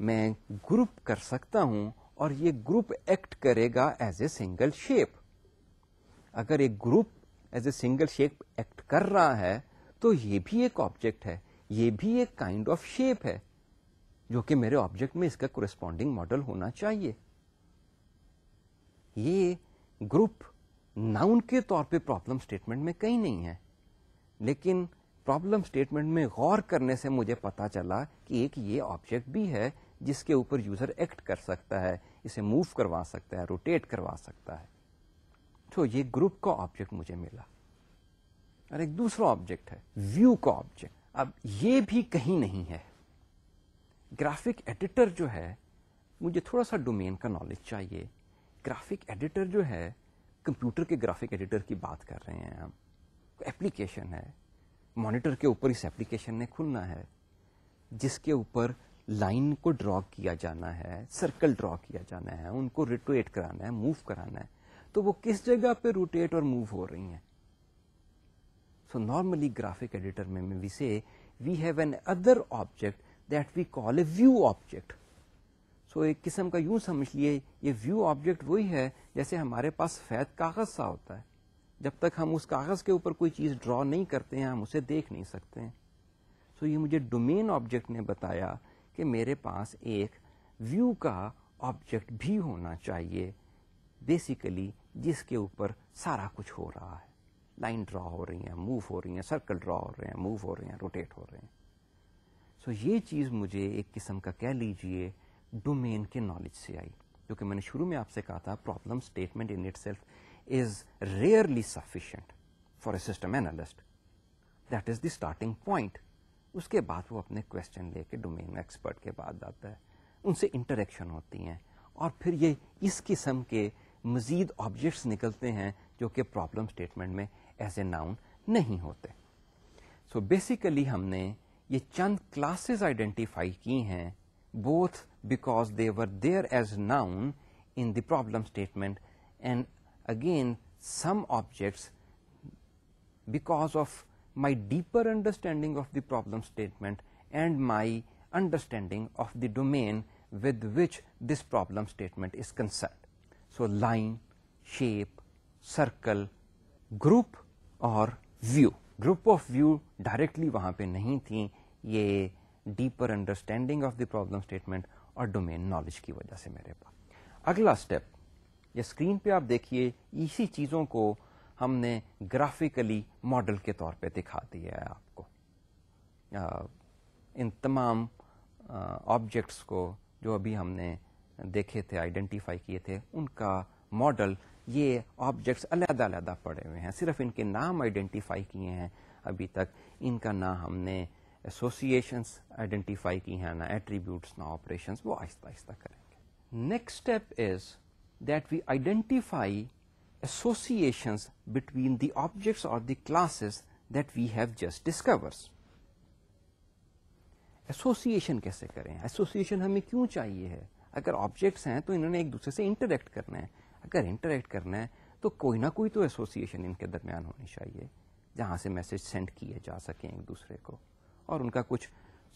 मैं ग्रुप कर सकता हूं और ये ग्रुप एक्ट करेगा एज ए सिंगल शेप अगर ये group as a single shape act कर रहा है तो ये भी एक ऑब्जेक्ट है ये भी एक काइंड ऑफ शेप है जो कि मेरे ऑब्जेक्ट में इसका कोरिस्पॉन्डिंग मॉडल होना चाहिए ये ग्रुप नाउन के तौर पे प्रॉब्लम स्टेटमेंट में कहीं नहीं है लेकिन प्रॉब्लम स्टेटमेंट में गौर करने से मुझे पता चला कि एक ये ऑब्जेक्ट भी है जिसके ऊपर यूज़र एक्ट कर सकता है इसे मूव करवा सकता है रोटेट करवा सकता है तो ये ग्रुप का ऑब्जेक्ट मुझे मिला और एक दूसरा ऑब्जेक्ट है व्यू का ऑब्जेक्ट अब ये भी कहीं नहीं है ग्राफिक एडिटर जो है मुझे थोड़ा सा डोमेन का नॉलेज चाहिए ग्राफिक एडिटर जो है कंप्यूटर के ग्राफिक एडिटर की बात कर रहे हैं हम एप्लीकेशन है मॉनिटर के ऊपर इस एप्लीकेशन ने खुलना है जिसके ऊपर लाइन को ड्रॉ किया जाना है सर्कल ड्रॉ किया जाना है उनको रोटेट कराना है मूव कराना है तो वो किस जगह पे रोटेट और मूव हो रही हैं सो नॉर्मली ग्राफिक एडिटर में we say we have an other object that we call a view object so एक किस्म का यूं समझ लिए ये व्यू ऑब्जेक्ट वही है जैसे हमारे पास फैद कागज सा होता है जब तक हम उस कागज के ऊपर कोई चीज ड्रॉ नहीं करते हैं हम उसे देख नहीं सकते हैं सो so, ये मुझे डोमेन ऑब्जेक्ट ने बताया कि मेरे पास एक व्यू का ऑब्जेक्ट भी होना चाहिए बेसिकली जिसके ऊपर सारा कुछ हो रहा है लाइन ड्रा हो रही है मूव हो रही है सर्कल ड्रा हो रहे हैं मूव हो रहे हैं रोटेट हो रहे हैं सो so, ये चीज़ मुझे एक किस्म का कह लीजिए डोमेन के नॉलेज से आई जो कि मैंने शुरू में आपसे कहा था problem statement in itself is rarely sufficient for a system analyst that is the starting point उसके बाद वो अपने क्वेश्चन लेके डोमेन एक्सपर्ट के बाद आता है उनसे इंटरेक्शन होती हैं और फिर ये इस किस्म के मज़ीद ऑब्जेक्ट्स निकलते हैं जो कि प्रॉब्लम स्टेटमेंट में एज ए नाउन नहीं होते सो so बेसिकली हमने ये चंद क्लासेस आइडेंटिफाई की हैं both because they were there as noun in the problem statement and again some objects because of my deeper understanding of the problem statement and my understanding of the domain with which this problem statement is concerned. So, line, shape, circle, group or view. Group of view directly वहाँ पे नहीं थी ये deeper understanding of the problem statement और domain knowledge की वजह से मेरे पास अगला step ये स्क्रीन پہ آپ دیکھیے اسی چیزوں کو हमने ग्राफिकली मॉडल के तौर पे दिखा दिया है आपको आ, इन तमाम ऑब्जेक्ट्स को जो अभी हमने देखे थे आइडेंटिफाई किए थे उनका मॉडल ये ऑब्जेक्ट्स अलहदा अलहदा पड़े हुए हैं सिर्फ इनके नाम आइडेंटिफाई किए हैं अभी तक इनका ना हमने एसोसिएशंस आइडेंटिफाई की हैं ना एट्रीब्यूट्स ना ऑपरेशंस वो आहिस्ता आहिस्ता करेंगे next step is that we identify associations between the objects or the classes that we have just discovered. Association कैसे करें एसोसिएशन हमें क्यों चाहिए है अगर ऑब्जेक्ट्स हैं तो इन्होंने एक दूसरे से इंटरेक्ट करना है अगर इंटरेक्ट करना है तो कोई ना कोई तो एसोसिएशन इनके दरमियान होनी चाहिए जहाँ से मैसेज सेंड किए जा सकें एक दूसरे को और उनका कुछ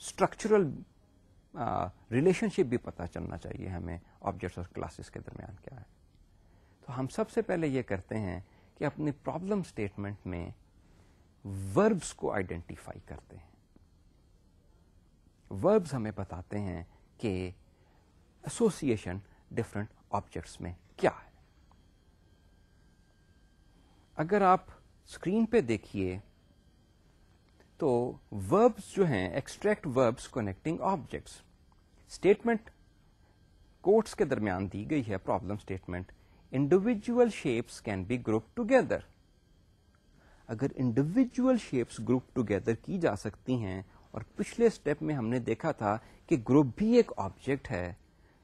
स्ट्रक्चरल रिलेशनशिप भी पता चलना चाहिए हमें ऑब्जेक्ट्स और क्लासेस के दरमियान क्या है तो हम सबसे पहले ये करते हैं कि अपनी प्रॉब्लम स्टेटमेंट में वर्ब्स को आइडेंटिफाई करते हैं वर्ब्स हमें बताते हैं कि एसोसिएशन डिफरेंट ऑब्जेक्ट्स में क्या है अगर आप स्क्रीन पे देखिए तो वर्ब्स जो हैं extract verbs connecting objects statement quotes के दरमियान दी गई है problem statement individual shapes can be grouped together. अगर इंडिविजुअल शेप्स ग्रुप टुगेदर की जा सकती हैं और पिछले स्टेप में हमने देखा था कि ग्रुप भी एक ऑब्जेक्ट है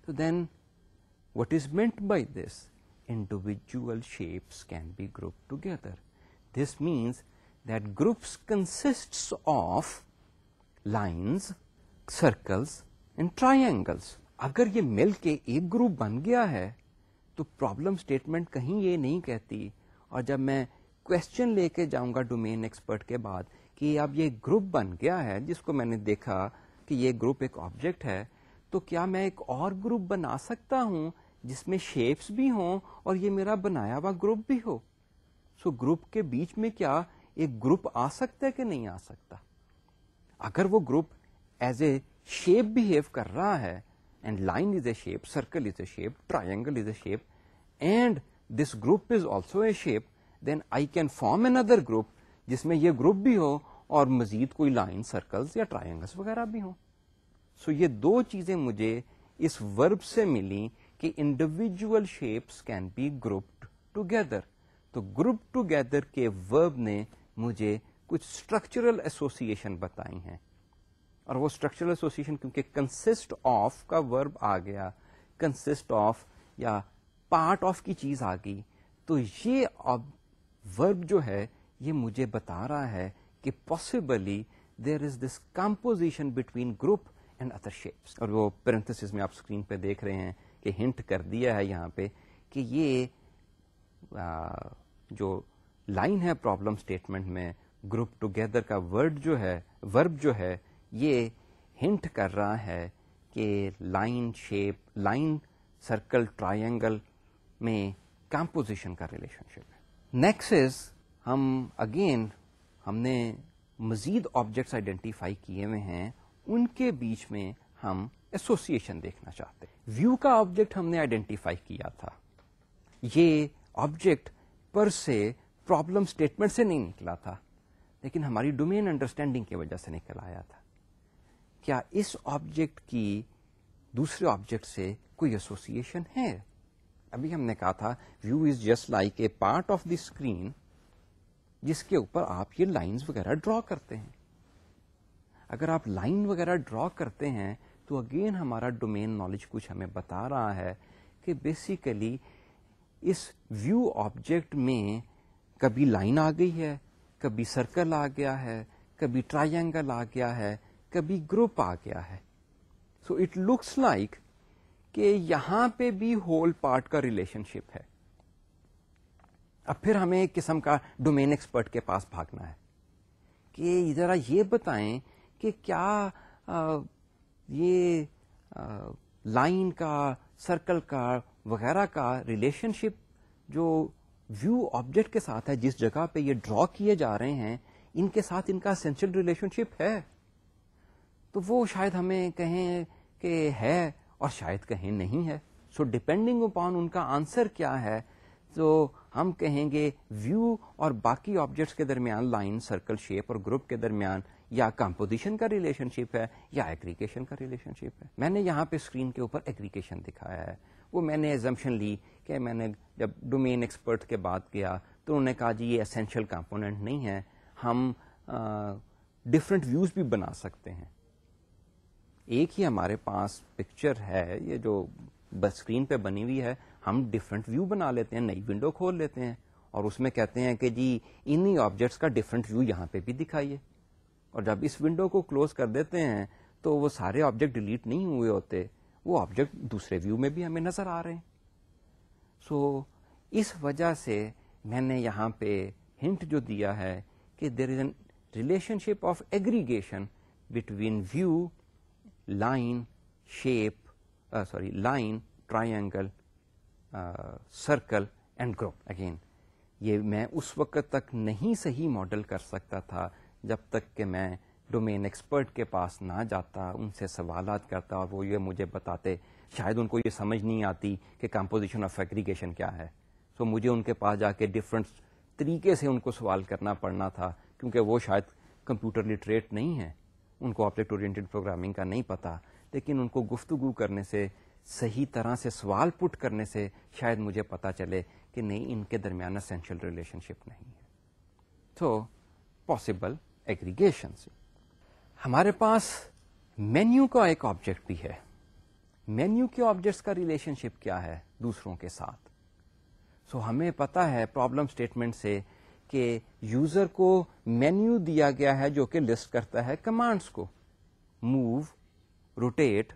तो then what is meant by this individual shapes can be grouped together this means that groups consists of lines circles and triangles अगर ये मिलके एक ग्रुप बन गया है तो प्रॉब्लम स्टेटमेंट कहीं ये नहीं कहती और जब मैं क्वेश्चन लेके जाऊंगा डोमेन एक्सपर्ट के बाद कि अब ये ग्रुप बन गया है जिसको मैंने देखा कि ये ग्रुप एक ऑब्जेक्ट है तो क्या मैं एक और ग्रुप बना सकता हूँ जिसमें शेप्स भी हों और ये मेरा बनाया हुआ ग्रुप भी हो सो so, ग्रुप के बीच में क्या एक ग्रुप आ सकता है कि नहीं आ सकता अगर वो group as a shape behave कर रहा है and line is a shape, circle is a shape, triangle is a shape and this group is also a shape then I can form another group जिसमें ये ग्रुप भी हो और मजीद कोई लाइन सर्कल्स या ट्रायंगल्स वगैरह भी हो सो so, ये दो चीजें मुझे इस वर्ब से मिली कि individual shapes can be grouped together तो ग्रुप टुगेदर के वर्ब ने मुझे कुछ स्ट्रक्चरल एसोसिएशन बताई हैं और वो स्ट्रक्चरल एसोसिएशन क्योंकि कंसिस्ट ऑफ का वर्ब आ गया कंसिस्ट ऑफ या पार्ट ऑफ की चीज आ गई तो ये वर्ब जो है ये मुझे बता रहा है कि possibly there is this composition between group and other shapes और वो पेरेंथिस में आप स्क्रीन पे देख रहे हैं कि हिंट कर दिया है यहाँ पे कि ये आ, जो लाइन है प्रॉब्लम स्टेटमेंट में ग्रुप टुगेदर का वर्ड जो है वर्ब जो है ये हिंट कर रहा है कि line shape line circle triangle में कंपोजिशन का रिलेशनशिप है नेक्स्ट इज हम अगेन हमने मज़ीद ऑब्जेक्ट्स आइडेंटिफाई किए हुए हैं उनके बीच में हम एसोसिएशन देखना चाहते हैं व्यू का ऑब्जेक्ट हमने आइडेंटिफाई किया था ये ऑब्जेक्ट पर से प्रॉब्लम स्टेटमेंट से नहीं निकला था लेकिन हमारी डोमेन अंडरस्टैंडिंग की वजह से निकल आया था क्या इस ऑब्जेक्ट की दूसरे ऑब्जेक्ट से कोई एसोसिएशन है अभी हमने कहा था view is just like a part of the screen जिसके ऊपर आप ये लाइंस वगैरह ड्रॉ करते हैं अगर आप लाइन वगैरह ड्रॉ करते हैं तो अगेन हमारा डोमेन नॉलेज कुछ हमें बता रहा है कि बेसिकली इस व्यू ऑब्जेक्ट में कभी लाइन आ गई है कभी सर्कल आ गया है कभी ट्रायंगल आ गया है कभी ग्रुप आ गया है सो इट लुक्स लाइक कि यहां पे भी होल पार्ट का रिलेशनशिप है अब फिर हमें एक किस्म का डोमेन एक्सपर्ट के पास भागना है कि जरा ये बताएं कि क्या आ, ये लाइन का सर्कल का वगैरह का रिलेशनशिप जो व्यू ऑब्जेक्ट के साथ है जिस जगह पे ये ड्रॉ किए जा रहे हैं इनके साथ इनका असेंशियल रिलेशनशिप है तो वो शायद हमें कहें कि है और शायद कहें नहीं है सो डिपेंडिंग अपॉन उनका आंसर क्या है तो हम कहेंगे व्यू और बाकी ऑब्जेक्ट्स के दरमियान लाइन सर्कल शेप और ग्रुप के दरमियान या कंपोजिशन का रिलेशनशिप है या एग्रीकेशन का रिलेशनशिप है मैंने यहाँ पे स्क्रीन के ऊपर एग्रीकेशन दिखाया है वो मैंने एजम्पन ली कि मैंने जब डोमेन एक्सपर्ट के बात किया तो उन्होंने कहा जी ये असेंशियल कंपोनेंट नहीं है हम डिफरेंट व्यूज भी बना सकते हैं एक ही हमारे पास पिक्चर है ये जो स्क्रीन पे बनी हुई है हम डिफरेंट व्यू बना लेते हैं नई विंडो खोल लेते हैं और उसमें कहते हैं कि जी इन्हीं ऑब्जेक्ट्स का डिफरेंट व्यू यहाँ पे भी दिखाइए और जब इस विंडो को क्लोज कर देते हैं तो वो सारे ऑब्जेक्ट डिलीट नहीं हुए होते वो ऑब्जेक्ट दूसरे व्यू में भी हमें नजर आ रहे हैं सो so, इस वजह से मैंने यहाँ पे हिंट जो दिया है कि there is an relationship of aggregation between view line, shape, uh, sorry, line, triangle, uh, circle and group. Again, ये मैं उस वक्त तक नहीं सही मॉडल कर सकता था जब तक कि मैं डोमेन एक्सपर्ट के पास ना जाता उनसे सवाल करता और वो ये मुझे बताते शायद उनको ये समझ नहीं आती कि कंपोजिशन ऑफ एग्रीगेशन क्या है सो so, मुझे उनके पास जाके डिफरेंट तरीके से उनको सवाल करना पड़ना था क्योंकि वो शायद कंप्यूटर लिटरेट नहीं है उनको ऑब्जेक्ट ओरिएंटेड प्रोग्रामिंग का नहीं पता लेकिन उनको गुफ्तगु करने से सही तरह से सवाल पुट करने से शायद मुझे पता चले कि नहीं इनके दरमियान असेंशियल रिलेशनशिप नहीं है तो पॉसिबल एग्रीगेशन हमारे पास मेन्यू का एक ऑब्जेक्ट भी है मेन्यू के ऑब्जेक्ट्स का रिलेशनशिप क्या है दूसरों के साथ सो so, हमें पता है प्रॉब्लम स्टेटमेंट से कि यूजर को मेन्यू दिया गया है जो कि लिस्ट करता है कमांड्स को मूव रोटेट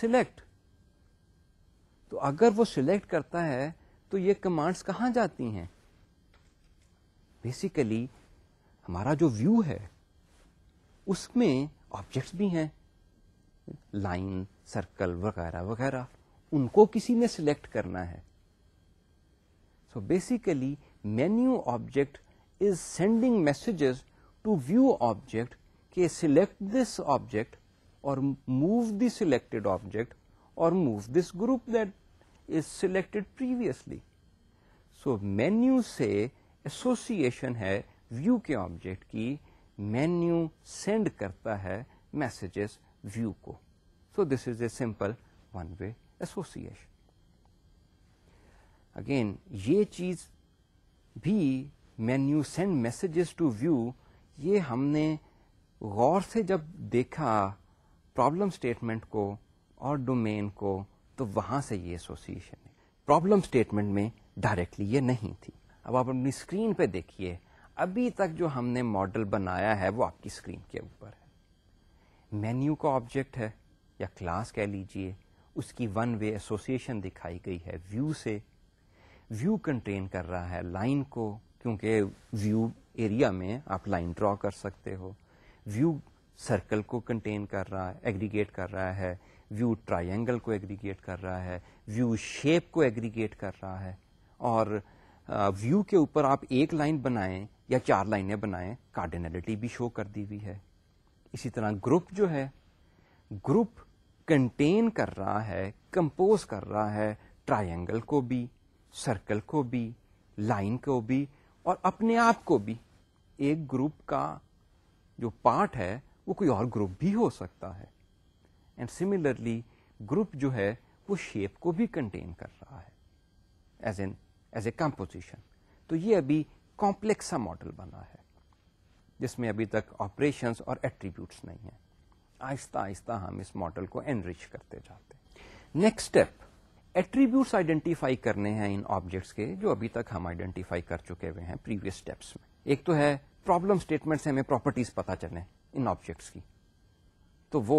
सिलेक्ट तो अगर वो सिलेक्ट करता है तो ये कमांड्स कहाँ जाती हैं बेसिकली हमारा जो व्यू है उसमें ऑब्जेक्ट्स भी हैं लाइन सर्कल वगैरह वगैरह उनको किसी ने सिलेक्ट करना है So basically menu object is sending messages to view object okay, select this object or move the selected object or move this group that is selected previously. So menu से association है view के object की menu send करता है messages view को. So this is a simple one way association. Again ये चीज भी menu send messages to view ये हमने गौर से जब देखा प्रॉब्लम स्टेटमेंट को और डोमेन को तो वहां से ये एसोसिएशन है प्रॉब्लम स्टेटमेंट में डायरेक्टली ये नहीं थी अब आप अपनी स्क्रीन पे देखिए अभी तक जो हमने मॉडल बनाया है वो आपकी स्क्रीन के ऊपर है मेन्यू का ऑब्जेक्ट है या क्लास कह लीजिए उसकी वन वे एसोसिएशन दिखाई गई है व्यू से व्यू कंटेन कर रहा है लाइन को क्योंकि व्यू एरिया में आप लाइन ड्रॉ कर सकते हो व्यू सर्कल को कंटेन कर रहा है एग्रीगेट कर रहा है व्यू ट्रायंगल को एग्रीगेट कर रहा है व्यू शेप को एग्रीगेट कर रहा है और व्यू के ऊपर आप एक लाइन बनाएं या चार लाइनें बनाएं कार्डिनलिटी भी शो कर दी हुई है इसी तरह ग्रुप जो है ग्रुप कंटेन कर रहा है कंपोज कर रहा है ट्रायंगल को भी सर्कल को भी लाइन को भी और अपने आप को भी एक ग्रुप का जो पार्ट है वो कोई और ग्रुप भी हो सकता है एंड सिमिलरली ग्रुप जो है वो शेप को भी कंटेन कर रहा है as an as a composition तो ये अभी कॉम्प्लेक्स सा मॉडल बना है जिसमें अभी तक ऑपरेशंस और एट्रीब्यूट्स नहीं है आहिस्ता आहिस्ता हम इस मॉडल को एनरिच करते जाते नेक्स्ट स्टेप एट्रीब्यूट्स आइडेंटिफाई करने हैं इन ऑब्जेक्ट्स के जो अभी तक हम आइडेंटिफाई कर चुके हुए हैं प्रीवियस स्टेप्स में एक तो है प्रॉब्लम स्टेटमेंट से हमें प्रॉपर्टीज पता चले इन ऑब्जेक्ट्स की तो वो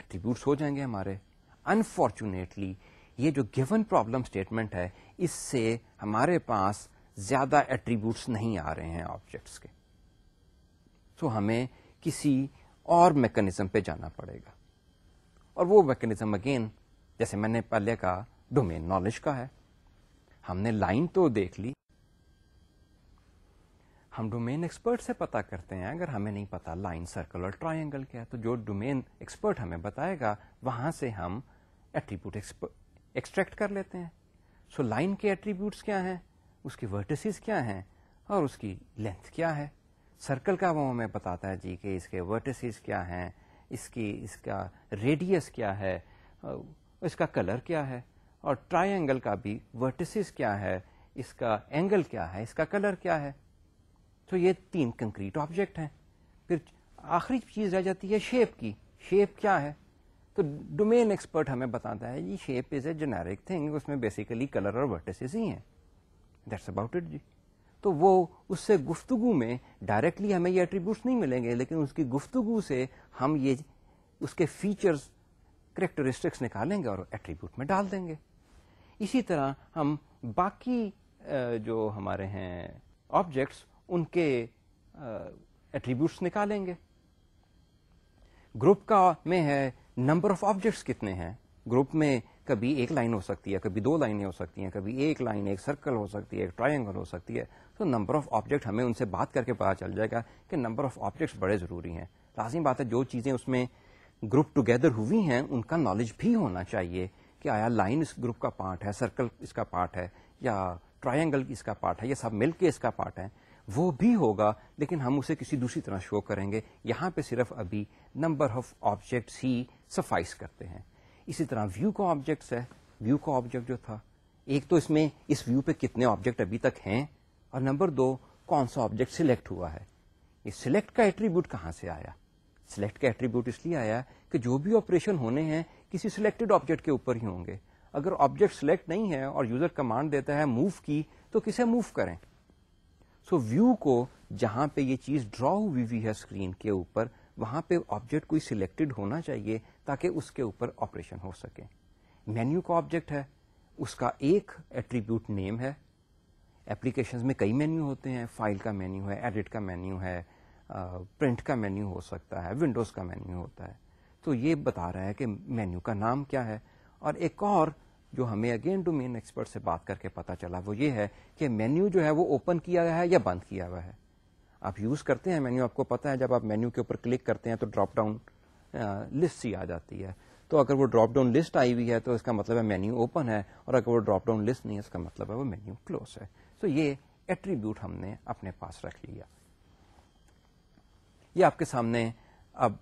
एट्रीब्यूट्स हो जाएंगे हमारे अनफॉर्चुनेटली ये जो गिवन प्रॉब्लम स्टेटमेंट है इससे हमारे पास ज्यादा एट्रीब्यूट्स नहीं आ रहे हैं ऑब्जेक्ट्स के तो हमें किसी और मैकेनिज्म पे जाना पड़ेगा और वो मैकेनिज्म अगेन जैसे मैंने पहले कहा डोमेन नॉलेज का है हमने लाइन तो देख ली हम डोमेन एक्सपर्ट से पता करते हैं अगर हमें नहीं पता लाइन सर्कल और ट्राइंगल क्या है तो जो डोमेन एक्सपर्ट हमें बताएगा वहां से हम एट्रीब्यूट एक्सट्रैक्ट कर लेते हैं सो so, लाइन के एट्रीब्यूट्स क्या हैं उसकी वर्टिसेस क्या हैं और उसकी लेंथ क्या है सर्कल का वो हमें बताता है जी कि इसके वर्टिसेस क्या हैं इसकी इसका रेडियस क्या है इसका कलर क्या है और ट्राइंगल का भी वर्टिसेस क्या है इसका एंगल क्या है इसका कलर क्या है तो ये तीन कंक्रीट ऑब्जेक्ट हैं फिर आखिरी चीज रह जाती है शेप की शेप क्या है तो डोमेन एक्सपर्ट हमें बताता है ये shape is a generic thing उसमें बेसिकली कलर और वर्टिसेस ही हैं दैट्स अबाउट इट जी तो वो उससे गुफ्तगु में डायरेक्टली हमें ये एट्रीब्यूट्स नहीं मिलेंगे लेकिन उसकी गुफ्तगु से हम ये उसके फीचर्स करेक्टरिस्टिक्स निकालेंगे और एट्रीब्यूट में डाल देंगे इसी तरह हम बाकी जो हमारे हैं ऑब्जेक्ट्स उनके एट्रीब्यूट्स निकालेंगे ग्रुप का में है नंबर ऑफ ऑब्जेक्ट्स कितने हैं ग्रुप में कभी एक लाइन हो सकती है कभी दो लाइनें हो सकती हैं कभी एक लाइन एक सर्कल हो सकती है एक ट्रायंगल हो सकती है तो नंबर ऑफ ऑब्जेक्ट हमें उनसे बात करके पता चल जाएगा कि नंबर ऑफ ऑब्जेक्ट्स बड़े ज़रूरी हैं लाजिम बात है जो चीज़ें उसमें ग्रुप टुगेदर हुई हैं उनका नॉलेज भी होना चाहिए कि आया लाइन इस ग्रुप का पार्ट है सर्कल इसका पार्ट है या ट्रायंगल इसका पार्ट है या सब मिल के इसका पार्ट है वो भी होगा लेकिन हम उसे किसी दूसरी तरह शो करेंगे यहाँ पे सिर्फ अभी नंबर ऑफ ऑब्जेक्ट्स ही सफाइस करते हैं इसी तरह व्यू का ऑब्जेक्ट्स है व्यू का ऑब्जेक्ट जो था एक तो इसमें इस व्यू पे कितने ऑब्जेक्ट अभी तक हैं और नंबर दो कौन सा ऑब्जेक्ट सिलेक्ट हुआ है ये सिलेक्ट का एट्रीब्यूट कहाँ से आया सिलेक्ट का एट्रीब्यूट इसलिए आया कि जो भी ऑपरेशन होने हैं किसी सिलेक्टेड ऑब्जेक्ट के ऊपर ही होंगे अगर ऑब्जेक्ट सिलेक्ट नहीं है और यूजर कमांड देता है मूव की तो किसे मूव करें सो so, व्यू को जहां पे ये चीज ड्रॉ हुई हुई है स्क्रीन के ऊपर वहां पे ऑब्जेक्ट कोई सिलेक्टेड होना चाहिए ताकि उसके ऊपर ऑपरेशन हो सके मेन्यू का ऑब्जेक्ट है उसका एक एट्रीब्यूट नेम है एप्लीकेशंस में कई मेन्यू होते हैं फाइल का मेन्यू है एडिट का मेन्यू है प्रिंट का मेन्यू हो सकता है विंडोज का मेन्यू होता है तो ये बता रहा है कि मेन्यू का नाम क्या है और एक और जो हमें अगेन डोमेन एक्सपर्ट से बात करके पता चला वो ये है कि मेन्यू जो है वो ओपन किया गया है या बंद किया हुआ है आप यूज करते हैं मेन्यू आपको पता है जब आप मेन्यू के ऊपर क्लिक करते हैं तो ड्रॉप डाउन लिस्ट ही आ जाती है तो अगर वो ड्रॉप डाउन लिस्ट आई हुई है तो इसका मतलब है मेन्यू ओपन है और अगर वो ड्रॉप डाउन लिस्ट नहीं है इसका मतलब है वो मेन्यू क्लोज है तो ये एट्रीब्यूट हमने अपने पास रख लिया ये आपके सामने अब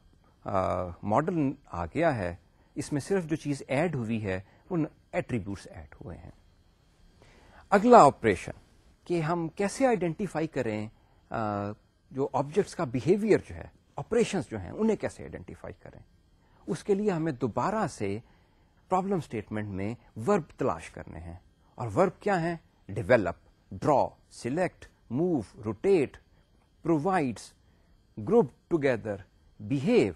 मॉडल आ गया है इसमें सिर्फ जो चीज़ ऐड हुई है वो एट्रीब्यूट्स ऐड हुए हैं अगला ऑपरेशन कि हम कैसे आइडेंटिफाई करें आ, जो ऑब्जेक्ट्स का बिहेवियर जो है ऑपरेशन जो हैं उन्हें कैसे आइडेंटिफाई करें उसके लिए हमें दोबारा से प्रॉब्लम स्टेटमेंट में वर्ब तलाश करने हैं और वर्ब क्या हैं develop draw select move rotate provides group together behave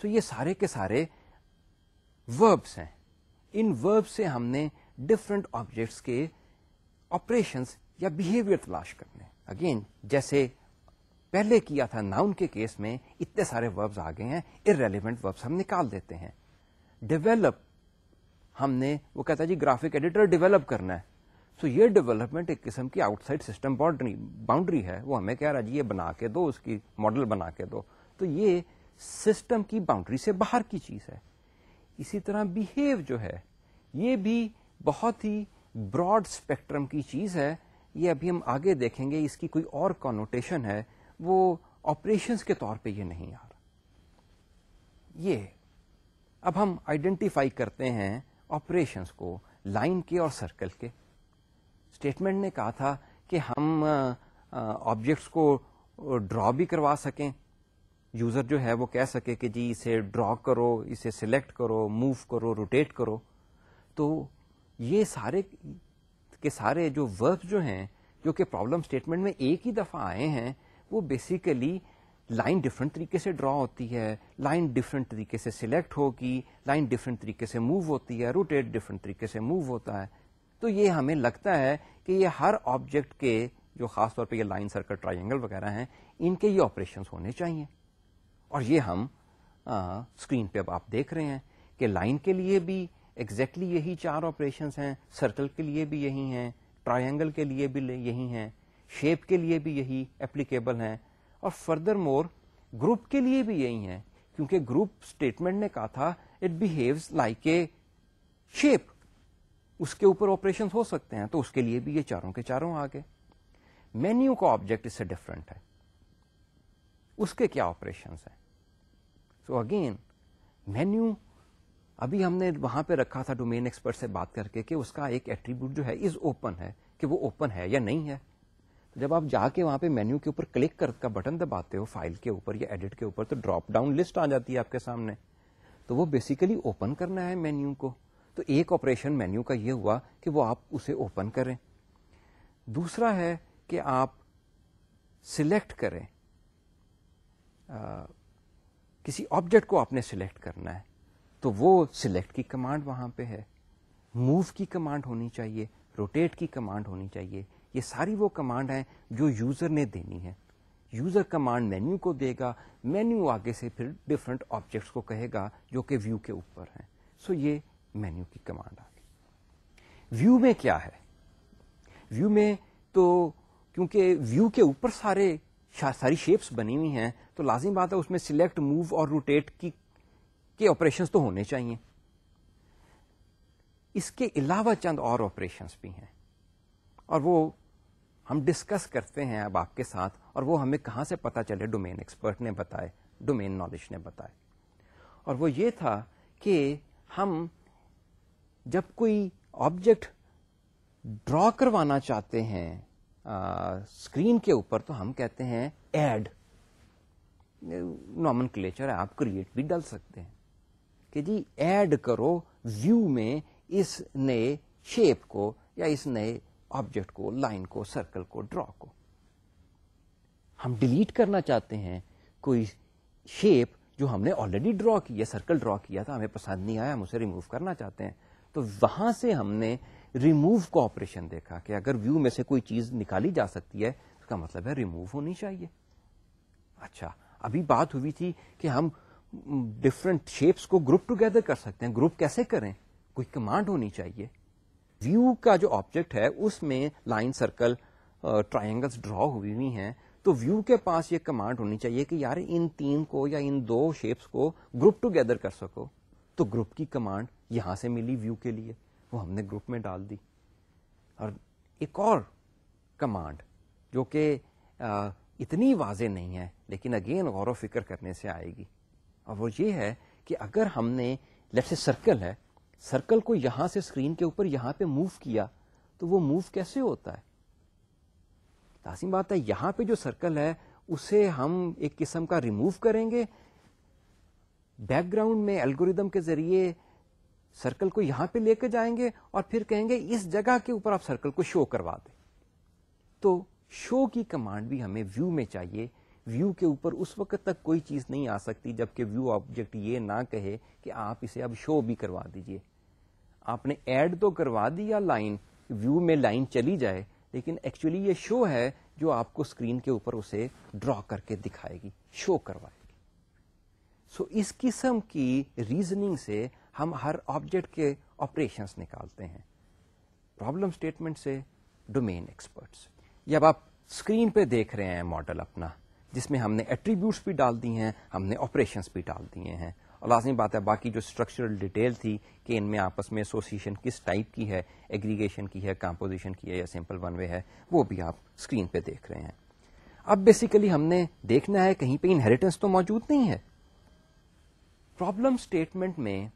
so ये सारे के सारे वर्ब्स हैं इन वर्ब से हमने डिफरेंट ऑब्जेक्ट्स के ऑपरेशंस या बिहेवियर तलाश करने अगेन जैसे पहले किया था नाउन के केस में इतने सारे वर्ब्स आ गए हैं इरेलीवेंट वर्ब्स हम निकाल देते हैं डेवलप हमने वो कहता है जी ग्राफिक एडिटर डेवलप करना है सो so, ये डेवलपमेंट एक किस्म की आउटसाइड सिस्टम बाउंड्री बाउंड्री है वो हमें कह रहा है जी ये बना के दो उसकी मॉडल बना के दो तो ये सिस्टम की बाउंड्री से बाहर की चीज है इसी तरह बिहेव जो है ये भी बहुत ही ब्रॉड स्पेक्ट्रम की चीज है ये अभी हम आगे देखेंगे इसकी कोई और कॉनोटेशन है वो ऑपरेशन के तौर पे ये नहीं आ रहा ये अब हम आइडेंटिफाई करते हैं ऑपरेशंस को लाइन के और सर्कल के स्टेटमेंट ने कहा था कि हम ऑब्जेक्ट्स को ड्रॉ भी करवा सकें यूज़र जो है वो कह सके कि जी इसे ड्रॉ करो इसे सिलेक्ट करो मूव करो रोटेट करो तो ये सारे के सारे जो वर्क जो हैं जो कि प्रॉब्लम स्टेटमेंट में एक ही दफ़ा आए हैं वो बेसिकली लाइन डिफरेंट तरीके से ड्रॉ होती है लाइन डिफरेंट तरीके से सिलेक्ट होगी लाइन डिफरेंट तरीके से मूव होती है रोटेट डिफरेंट तरीके से मूव होता है तो ये हमें लगता है कि ये हर ऑब्जेक्ट के जो खासतौर पे ये लाइन सर्कल ट्राइंगल वगैरह हैं इनके ये ऑपरेशंस होने चाहिए और ये हम आ, स्क्रीन पे अब आप देख रहे हैं कि लाइन के लिए भी एग्जैक्टली exactly यही चार ऑपरेशन हैं सर्कल के लिए भी यही हैं ट्राइंगल के लिए भी यही हैं शेप के लिए भी यही एप्लीकेबल हैं और फर्दर मोर ग्रुप के लिए भी यही हैं क्योंकि ग्रुप स्टेटमेंट ने कहा था it behaves like a shape उसके ऊपर ऑपरेशन हो सकते हैं तो उसके लिए भी ये चारों के चारों आ गए मेन्यू का ऑब्जेक्ट इससे डिफरेंट है उसके क्या ऑपरेशन हैं सो अगेन मेन्यू अभी हमने वहां पे रखा था डोमेन एक्सपर्ट से बात करके कि उसका एक एट्रीब्यूट जो है इज ओपन है कि वो ओपन है या नहीं है तो जब आप जाके वहां पे मेन्यू के ऊपर क्लिक कर का बटन दबाते हो फाइल के ऊपर या एडिट के ऊपर तो ड्रॉप डाउन लिस्ट आ जाती है आपके सामने तो वो बेसिकली ओपन करना है मेन्यू को तो एक ऑपरेशन मेन्यू का ये हुआ कि वो आप उसे ओपन करें दूसरा है कि आप सिलेक्ट करें किसी ऑब्जेक्ट को आपने सिलेक्ट करना है तो वो सिलेक्ट की कमांड वहां पे है मूव की कमांड होनी चाहिए रोटेट की कमांड होनी चाहिए ये सारी वो कमांड है जो यूजर ने देनी है यूजर कमांड मेन्यू को देगा मेन्यू आगे से फिर डिफरेंट ऑब्जेक्ट्स को कहेगा जो कि व्यू के ऊपर है सो ये मेन्यू की कमांड आ गई व्यू में क्या है व्यू में तो क्योंकि व्यू के ऊपर सारे सारी शेप्स बनी हुई हैं तो लाजिम बात है उसमें सिलेक्ट मूव और रोटेट की के ऑपरेशंस तो होने चाहिए इसके अलावा चंद और ऑपरेशंस भी हैं और वो हम डिस्कस करते हैं अब आपके साथ और वो हमें कहाँ से पता चले डोमेन एक्सपर्ट ने बताए डोमेन नॉलेज ने बताए और वो ये था कि हम जब कोई ऑब्जेक्ट ड्रॉ करवाना चाहते हैं स्क्रीन के ऊपर तो हम कहते हैं एड नॉमन क्लेचर आप क्रिएट भी डाल सकते हैं कि जी ऐड करो व्यू में इस नए शेप को या इस नए ऑब्जेक्ट को लाइन को सर्कल को ड्रॉ को हम डिलीट करना चाहते हैं कोई शेप जो हमने ऑलरेडी ड्रॉ किया सर्कल ड्रॉ किया था हमें पसंद नहीं आया हम उसे रिमूव करना चाहते हैं तो वहां से हमने रिमूव का ऑपरेशन देखा कि अगर व्यू में से कोई चीज निकाली जा सकती है उसका मतलब है रिमूव होनी चाहिए अच्छा अभी बात हुई थी कि हम डिफरेंट शेप्स को ग्रुप टुगेदर कर सकते हैं ग्रुप कैसे करें कोई कमांड होनी चाहिए व्यू का जो ऑब्जेक्ट है उसमें लाइन सर्कल ट्राइंगल्स ड्रॉ हुई हुई हैं तो व्यू के पास ये कमांड होनी चाहिए कि यार इन तीन को या इन दो शेप्स को ग्रुप टुगेदर कर सको तो ग्रुप की कमांड यहां से मिली व्यू के लिए वो हमने ग्रुप में डाल दी और एक और कमांड जो कि इतनी वाजे नहीं है लेकिन अगेन गौर व फिक्र करने से आएगी और वो ये है कि अगर हमने लेफ्ट से सर्कल है सर्कल को यहां से स्क्रीन के ऊपर यहां पे मूव किया तो वो मूव कैसे होता है लाजिम बात है यहां पे जो सर्कल है उसे हम एक किस्म का रिमूव करेंगे बैकग्राउंड में एल्गोरिदम के जरिए सर्कल को यहां पे लेके जाएंगे और फिर कहेंगे इस जगह के ऊपर आप सर्कल को शो करवा दें तो शो की कमांड भी हमें व्यू में चाहिए व्यू के ऊपर उस वक्त तक कोई चीज नहीं आ सकती जबकि व्यू ऑब्जेक्ट ये ना कहे कि आप इसे अब शो भी करवा दीजिए आपने ऐड तो करवा दिया लाइन व्यू में लाइन चली जाए लेकिन एक्चुअली ये शो है जो आपको स्क्रीन के ऊपर उसे ड्रॉ करके दिखाएगी शो करवाएगी सो so, इस किस्म की रीजनिंग से हम हर ऑब्जेक्ट के ऑपरेशंस निकालते हैं प्रॉब्लम स्टेटमेंट से डोमेन एक्सपर्ट्स ये अब आप स्क्रीन पे देख रहे हैं मॉडल अपना जिसमें हमने एट्रीब्यूट्स भी डाल दिए हैं हमने ऑपरेशंस भी डाल दिए हैं और लाजमी बात है बाकी जो स्ट्रक्चरल डिटेल थी कि इनमें आपस में एसोसिएशन किस टाइप की है एग्रीगेशन की है कंपोजिशन की है या सिंपल वन वे है वो भी आप स्क्रीन पे देख रहे हैं अब बेसिकली हमने देखना है कहीं पे इनहेरिटेंस तो मौजूद नहीं है प्रॉब्लम स्टेटमेंट में